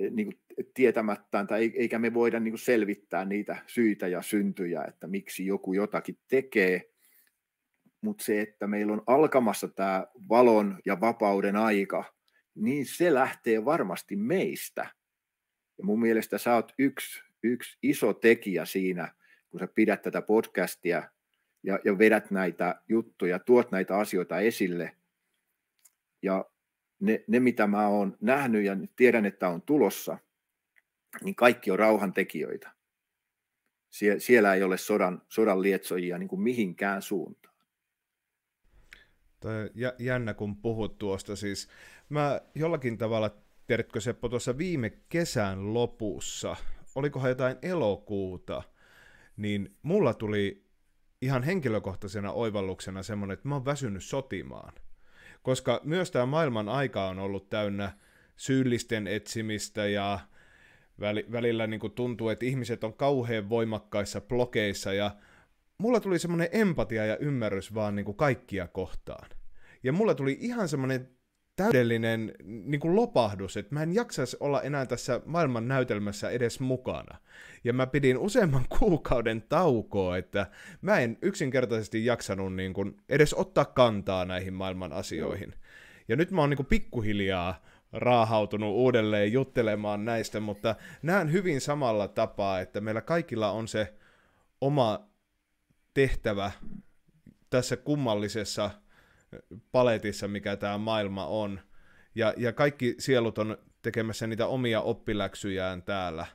eh, niin kuin tietämättään tai eikä me voida niin kuin selvittää niitä syitä ja syntyjä, että miksi joku jotakin tekee, mutta se, että meillä on alkamassa tämä valon ja vapauden aika, niin se lähtee varmasti meistä. Ja mun mielestä sä oot yksi, yksi iso tekijä siinä, kun sä pidät tätä podcastia ja, ja vedät näitä juttuja, tuot näitä asioita esille. Ja ne, ne mitä mä oon nähnyt ja tiedän, että on tulossa, niin kaikki on rauhantekijöitä. Sie, siellä ei ole sodan, sodan lietsojia niin kuin mihinkään suuntaan. Tämä jännä, kun puhut tuosta. Siis mä jollakin tavalla, tiedätkö Seppo, tuossa viime kesän lopussa, olikohan jotain elokuuta – niin mulla tuli ihan henkilökohtaisena oivalluksena semmoinen, että mä oon väsynyt sotimaan. Koska myös tämä maailman aika on ollut täynnä syyllisten etsimistä ja välillä niin kuin tuntuu, että ihmiset on kauhean voimakkaissa blokeissa ja mulla tuli semmoinen empatia ja ymmärrys vaan niin kuin kaikkia kohtaan. Ja mulla tuli ihan semmoinen täydellinen niin kuin lopahdus, että mä en jaksaisi olla enää tässä maailman näytelmässä edes mukana. Ja mä pidin useamman kuukauden taukoa, että mä en yksinkertaisesti jaksanut niin kuin edes ottaa kantaa näihin maailman asioihin. Ja nyt mä oon niin kuin pikkuhiljaa raahautunut uudelleen juttelemaan näistä, mutta näen hyvin samalla tapaa, että meillä kaikilla on se oma tehtävä tässä kummallisessa paletissa, mikä tämä maailma on. Ja, ja kaikki sielut on tekemässä niitä omia oppiläksyjään täällä.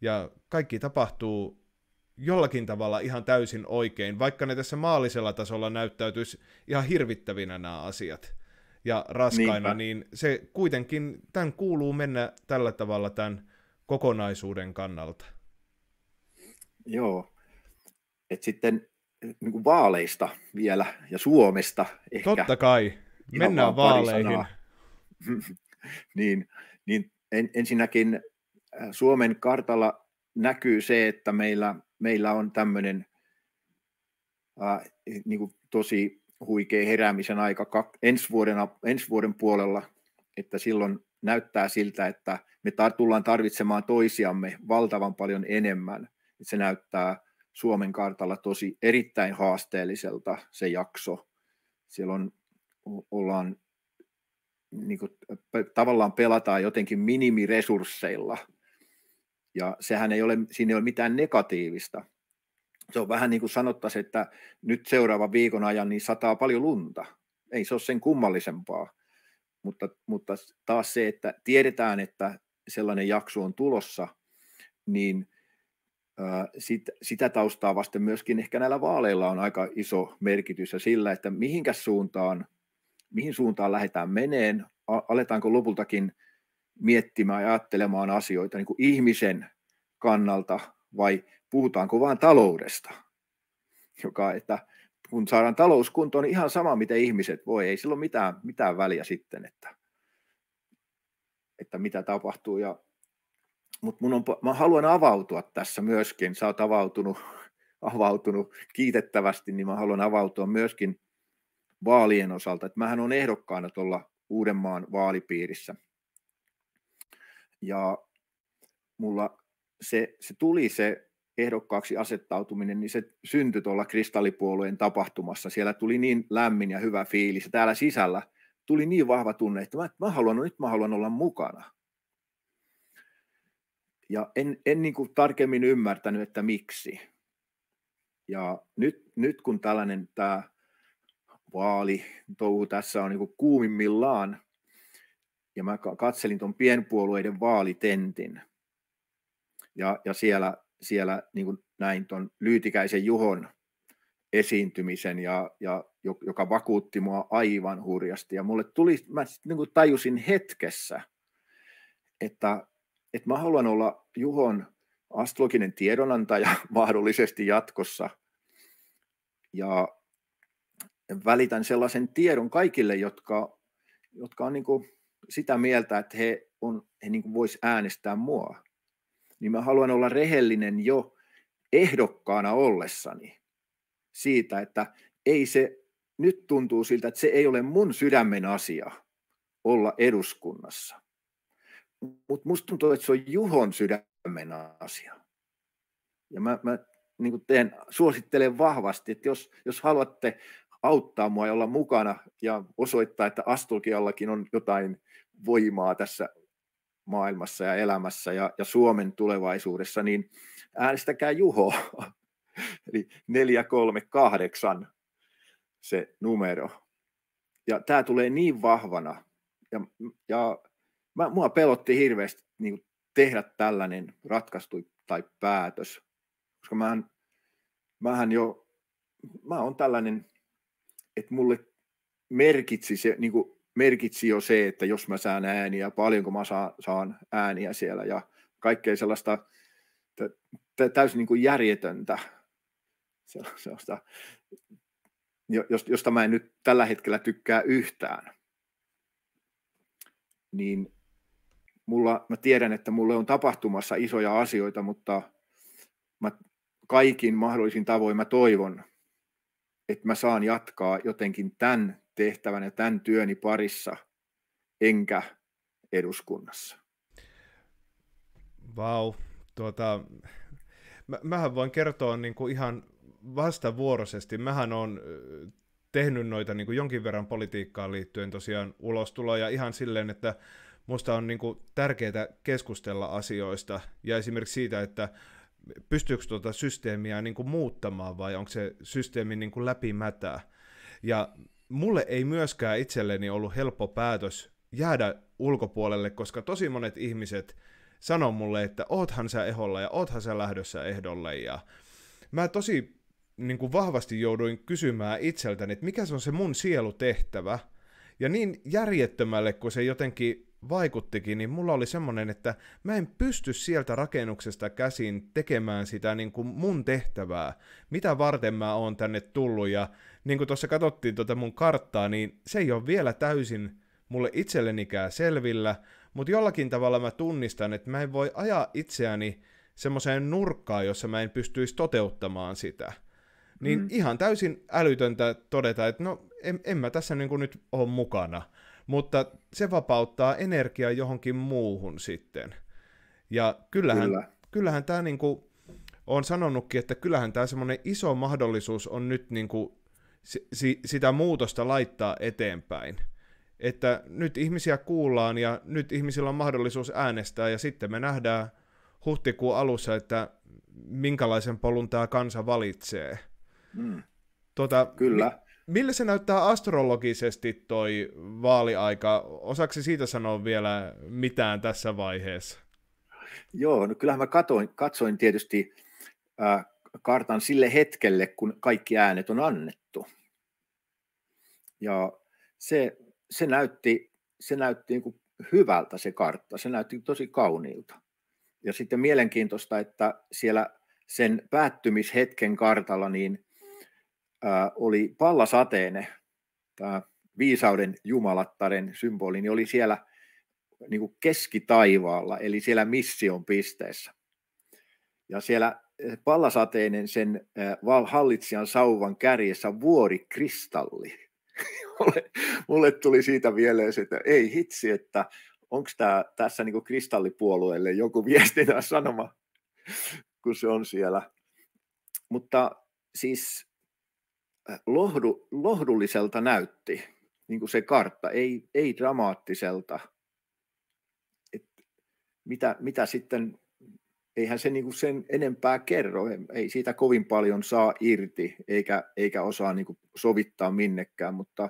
Ja kaikki tapahtuu jollakin tavalla ihan täysin oikein, vaikka ne tässä maallisella tasolla näyttäytyisi ihan hirvittävinä nämä asiat ja raskaina, Niinpä. niin se kuitenkin, tämän kuuluu mennä tällä tavalla tämän kokonaisuuden kannalta. Joo. Et sitten niin kuin vaaleista vielä ja Suomesta ehkä. Totta kai, mennään vaaleihin. niin, niin en, ensinnäkin äh, Suomen kartalla näkyy se, että meillä, meillä on tämmöinen äh, niin kuin tosi huikea heräämisen aika kak, ensi, vuoden, ensi vuoden puolella, että silloin näyttää siltä, että me tar- tullaan tarvitsemaan toisiamme valtavan paljon enemmän. Se näyttää Suomen kartalla tosi erittäin haasteelliselta se jakso. Siellä on, ollaan niin kuin, tavallaan pelataan jotenkin minimiresursseilla. Ja sehän ei ole, siinä ei ole mitään negatiivista. Se on vähän niin kuin sanottaisiin, että nyt seuraavan viikon ajan niin sataa paljon lunta. Ei se ole sen kummallisempaa. Mutta, mutta taas se, että tiedetään, että sellainen jakso on tulossa, niin – sit, sitä taustaa vasten myöskin ehkä näillä vaaleilla on aika iso merkitys ja sillä, että mihinkä suuntaan, mihin suuntaan lähdetään meneen, aletaanko lopultakin miettimään ja ajattelemaan asioita niin kuin ihmisen kannalta vai puhutaanko vain taloudesta, joka, että kun saadaan talous kuntoon, niin ihan sama, miten ihmiset voi, ei sillä ole mitään, mitään väliä sitten, että, että mitä tapahtuu ja mutta mun on, mä haluan avautua tässä myöskin. Sä oot avautunut, avautunut kiitettävästi, niin mä haluan avautua myöskin vaalien osalta. että mähän on ehdokkaana tuolla Uudenmaan vaalipiirissä. Ja mulla se, se tuli se ehdokkaaksi asettautuminen, niin se syntyi tuolla kristallipuolueen tapahtumassa. Siellä tuli niin lämmin ja hyvä fiilis. Täällä sisällä tuli niin vahva tunne, että mä, mä haluan, nyt mä haluan olla mukana ja en, en niin kuin tarkemmin ymmärtänyt, että miksi. Ja nyt, nyt kun tällainen tämä touhu tässä on niin kuin kuumimmillaan, ja mä katselin tuon pienpuolueiden vaalitentin, ja, ja siellä, siellä niin kuin näin tuon Lyytikäisen Juhon esiintymisen, ja, ja, joka vakuutti mua aivan hurjasti. Ja mulle tuli, mä niin kuin tajusin hetkessä, että että mä haluan olla Juhon astrologinen tiedonantaja mahdollisesti jatkossa. Ja välitän sellaisen tiedon kaikille, jotka, jotka on niin kuin sitä mieltä, että he, on, he niin vois äänestää mua. Niin mä haluan olla rehellinen jo ehdokkaana ollessani siitä, että ei se nyt tuntuu siltä, että se ei ole mun sydämen asia olla eduskunnassa mutta musta tuntuu, että se on Juhon sydämen asia. Ja mä, mä niin teen, suosittelen vahvasti, että jos, jos haluatte auttaa mua ja olla mukana ja osoittaa, että astrologiallakin on jotain voimaa tässä maailmassa ja elämässä ja, ja Suomen tulevaisuudessa, niin äänestäkää Juho. Eli 438 se numero. Ja tämä tulee niin vahvana. Ja, ja mä, mua pelotti hirveästi niin kuin tehdä tällainen ratkaistu tai päätös, koska mähän, mähän jo, mä on tällainen, että mulle merkitsi, se, niin kuin merkitsi jo se, että jos mä saan ääniä, paljonko mä saan, saan ääniä siellä ja kaikkea sellaista täysin niin kuin järjetöntä, sellaista, josta mä en nyt tällä hetkellä tykkää yhtään. Niin mulla, mä tiedän, että mulle on tapahtumassa isoja asioita, mutta mä kaikin mahdollisin tavoin mä toivon, että mä saan jatkaa jotenkin tämän tehtävän ja tämän työni parissa, enkä eduskunnassa. Vau, wow. tuota, mä, mähän voin kertoa niin kuin ihan vastavuoroisesti. Mähän on tehnyt noita niin kuin jonkin verran politiikkaan liittyen tosiaan ulostuloja ihan silleen, että musta on niin kuin tärkeää keskustella asioista ja esimerkiksi siitä, että pystyykö tuota systeemiä niin kuin muuttamaan vai onko se systeemi niin kuin läpimätää. Ja mulle ei myöskään itselleni ollut helppo päätös jäädä ulkopuolelle, koska tosi monet ihmiset sanoo mulle, että oothan sä eholla ja oothan sä lähdössä ehdolle. Ja mä tosi niin kuin vahvasti jouduin kysymään itseltäni, että mikä se on se mun sielutehtävä. Ja niin järjettömälle, kun se jotenkin vaikuttikin, niin mulla oli semmoinen, että mä en pysty sieltä rakennuksesta käsin tekemään sitä niin kuin mun tehtävää, mitä varten mä oon tänne tullut, ja niin kuin tuossa katsottiin tuota mun karttaa, niin se ei ole vielä täysin mulle itsellenikään selvillä, mutta jollakin tavalla mä tunnistan, että mä en voi ajaa itseäni semmoiseen nurkkaan, jossa mä en pystyisi toteuttamaan sitä. Niin mm. ihan täysin älytöntä todeta, että no en, en mä tässä niin kuin nyt ole mukana – mutta se vapauttaa energiaa johonkin muuhun sitten. Ja kyllähän, Kyllä. kyllähän tämä kuin niinku, on sanonutkin, että kyllähän tämä semmoinen iso mahdollisuus on nyt niin kuin si, sitä muutosta laittaa eteenpäin. Että nyt ihmisiä kuullaan ja nyt ihmisillä on mahdollisuus äänestää ja sitten me nähdään huhtikuun alussa, että minkälaisen polun tämä kansa valitsee. Hmm. Tuota, Kyllä. Mi- millä se näyttää astrologisesti toi vaaliaika? Osaksi siitä sanoa vielä mitään tässä vaiheessa? Joo, no kyllähän mä katoin, katsoin tietysti äh, kartan sille hetkelle, kun kaikki äänet on annettu. Ja se, se näytti, se näytti niin kuin hyvältä se kartta, se näytti tosi kauniilta. Ja sitten mielenkiintoista, että siellä sen päättymishetken kartalla niin – Äh, oli pallasateene, tämä viisauden jumalattaren symboli, niin oli siellä niin kuin keskitaivaalla, eli siellä mission pisteessä. Ja siellä äh, pallasateinen sen äh, hallitsijan sauvan kärjessä vuori kristalli. mulle, tuli siitä mieleen, että ei hitsi, että onko tämä tässä niin kristallipuolueelle joku viestintä sanoma, kun se on siellä. Mutta siis Äh, lohdu, lohdulliselta näytti niin kuin se kartta, ei, ei dramaattiselta. Et mitä, mitä sitten, eihän se niin kuin sen enempää kerro, ei siitä kovin paljon saa irti, eikä, eikä osaa niin kuin sovittaa minnekään, mutta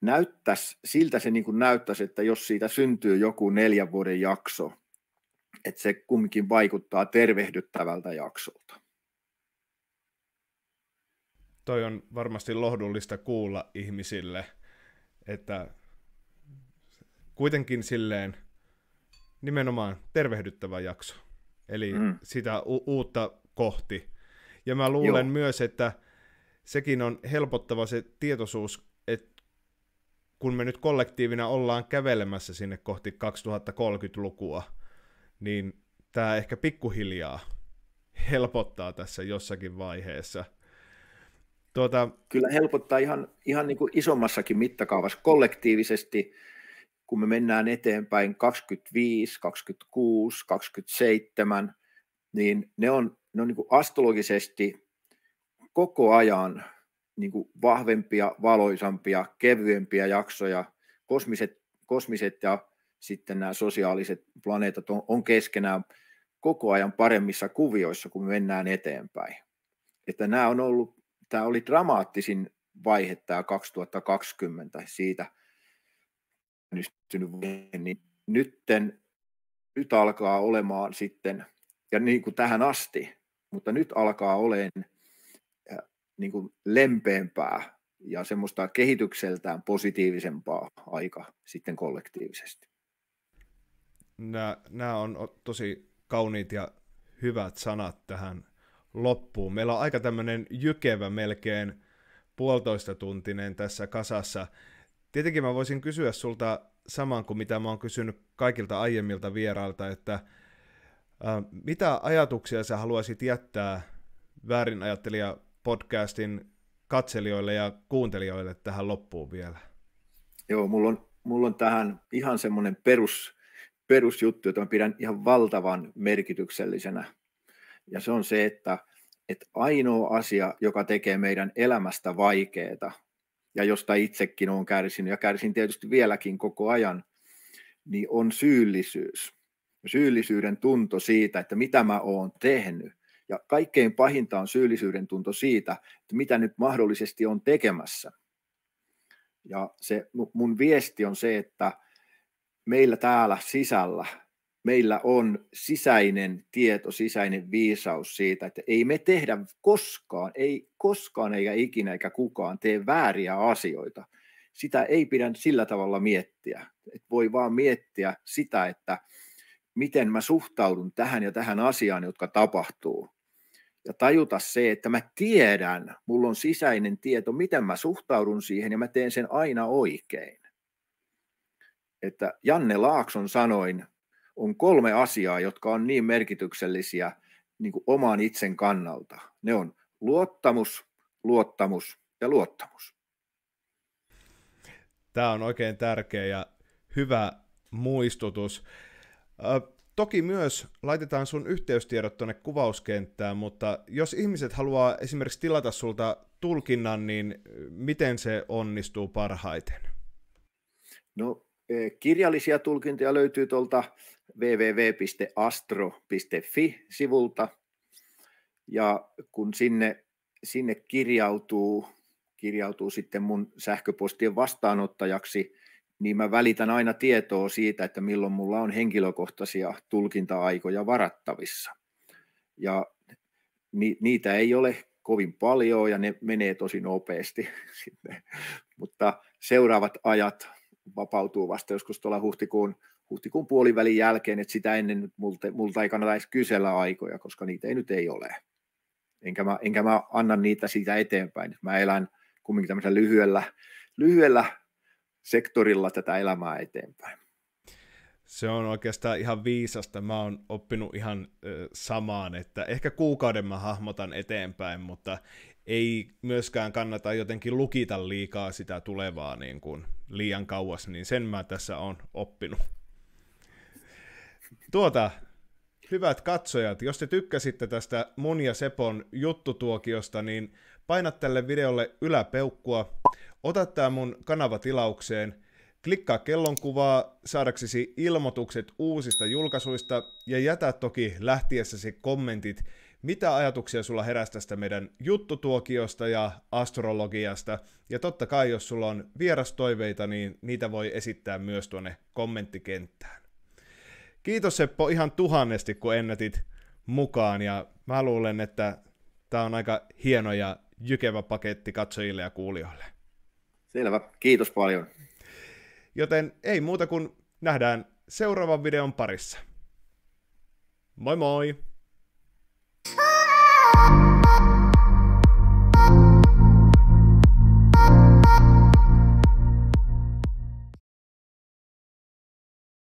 näyttäisi, siltä se niin kuin näyttäisi, että jos siitä syntyy joku neljän vuoden jakso, että se kumminkin vaikuttaa tervehdyttävältä jaksolta toi on varmasti lohdullista kuulla ihmisille, että kuitenkin silleen nimenomaan tervehdyttävä jakso. Eli mm. sitä u- uutta kohti. Ja mä luulen Joo. myös, että sekin on helpottava se tietoisuus, että kun me nyt kollektiivina ollaan kävelemässä sinne kohti 2030-lukua, niin tämä ehkä pikkuhiljaa helpottaa tässä jossakin vaiheessa – Tuota... Kyllä helpottaa ihan, ihan niin kuin isommassakin mittakaavassa kollektiivisesti, kun me mennään eteenpäin 25, 26, 27, niin ne on, ne on niin kuin astrologisesti koko ajan niin kuin vahvempia, valoisampia, kevyempiä jaksoja. Kosmiset, kosmiset ja sitten nämä sosiaaliset planeetat on, on keskenään koko ajan paremmissa kuvioissa, kun me mennään eteenpäin. Että nämä on ollut tämä oli dramaattisin vaihe tämä 2020 siitä onnistunut niin nytten, nyt alkaa olemaan sitten, ja niin kuin tähän asti, mutta nyt alkaa olemaan niin kuin lempeämpää ja semmoista kehitykseltään positiivisempaa aika sitten kollektiivisesti. Nämä, nämä on tosi kauniit ja hyvät sanat tähän loppuun. Meillä on aika tämmöinen jykevä melkein puolitoista tuntinen tässä kasassa. Tietenkin mä voisin kysyä sulta saman kuin mitä mä oon kysynyt kaikilta aiemmilta vierailta, että äh, mitä ajatuksia sä haluaisit jättää väärin ajattelija podcastin katselijoille ja kuuntelijoille tähän loppuun vielä? Joo, mulla on, mulla on tähän ihan semmoinen perus, perusjuttu, jota mä pidän ihan valtavan merkityksellisenä ja se on se, että, että ainoa asia, joka tekee meidän elämästä vaikeaa, ja josta itsekin olen kärsinyt, ja kärsin tietysti vieläkin koko ajan, niin on syyllisyys. Syyllisyyden tunto siitä, että mitä mä oon tehnyt. Ja kaikkein pahinta on syyllisyyden tunto siitä, että mitä nyt mahdollisesti on tekemässä. Ja se mun viesti on se, että meillä täällä sisällä meillä on sisäinen tieto, sisäinen viisaus siitä, että ei me tehdä koskaan, ei koskaan eikä ikinä eikä kukaan tee vääriä asioita. Sitä ei pidä sillä tavalla miettiä. Et voi vaan miettiä sitä, että miten mä suhtaudun tähän ja tähän asiaan, jotka tapahtuu. Ja tajuta se, että mä tiedän, mulla on sisäinen tieto, miten mä suhtaudun siihen ja mä teen sen aina oikein. Että Janne Laakson sanoin, on kolme asiaa, jotka on niin merkityksellisiä niin kuin oman itsen kannalta. Ne on luottamus, luottamus ja luottamus. Tämä on oikein tärkeä ja hyvä muistutus. toki myös laitetaan sun yhteystiedot tuonne kuvauskenttään, mutta jos ihmiset haluaa esimerkiksi tilata sulta tulkinnan, niin miten se onnistuu parhaiten? No e, kirjallisia tulkintoja löytyy tuolta www.astro.fi-sivulta. Ja kun sinne, sinne kirjautuu, kirjautuu sitten mun sähköpostien vastaanottajaksi, niin mä välitän aina tietoa siitä, että milloin mulla on henkilökohtaisia tulkinta-aikoja varattavissa. Ja ni, niitä ei ole kovin paljon ja ne menee tosi nopeasti. Mutta seuraavat ajat vapautuu vasta joskus tuolla huhtikuun huhtikuun puolivälin jälkeen, että sitä ennen nyt multa, multa ei kannata edes kysellä aikoja, koska niitä ei nyt ei ole. Enkä mä, enkä mä anna niitä siitä eteenpäin. Mä elän kumminkin tämmöisellä lyhyellä, lyhyellä sektorilla tätä elämää eteenpäin. Se on oikeastaan ihan viisasta. Mä oon oppinut ihan ö, samaan, että ehkä kuukauden mä hahmotan eteenpäin, mutta ei myöskään kannata jotenkin lukita liikaa sitä tulevaa niin kuin liian kauas, niin sen mä tässä on oppinut. Tuota, hyvät katsojat, jos te tykkäsitte tästä mun ja Sepon juttutuokiosta, niin paina tälle videolle yläpeukkua, ota tää mun kanava tilaukseen, klikkaa kellonkuvaa saadaksesi ilmoitukset uusista julkaisuista ja jätä toki lähtiessäsi kommentit, mitä ajatuksia sulla heräsi tästä meidän juttutuokiosta ja astrologiasta. Ja totta kai, jos sulla on vierastoiveita, niin niitä voi esittää myös tuonne kommenttikenttään. Kiitos Seppo ihan tuhannesti, kun ennätit mukaan ja mä luulen, että tämä on aika hieno ja jykevä paketti katsojille ja kuulijoille. Selvä, kiitos paljon. Joten ei muuta kuin nähdään seuraavan videon parissa. Moi moi! Ah!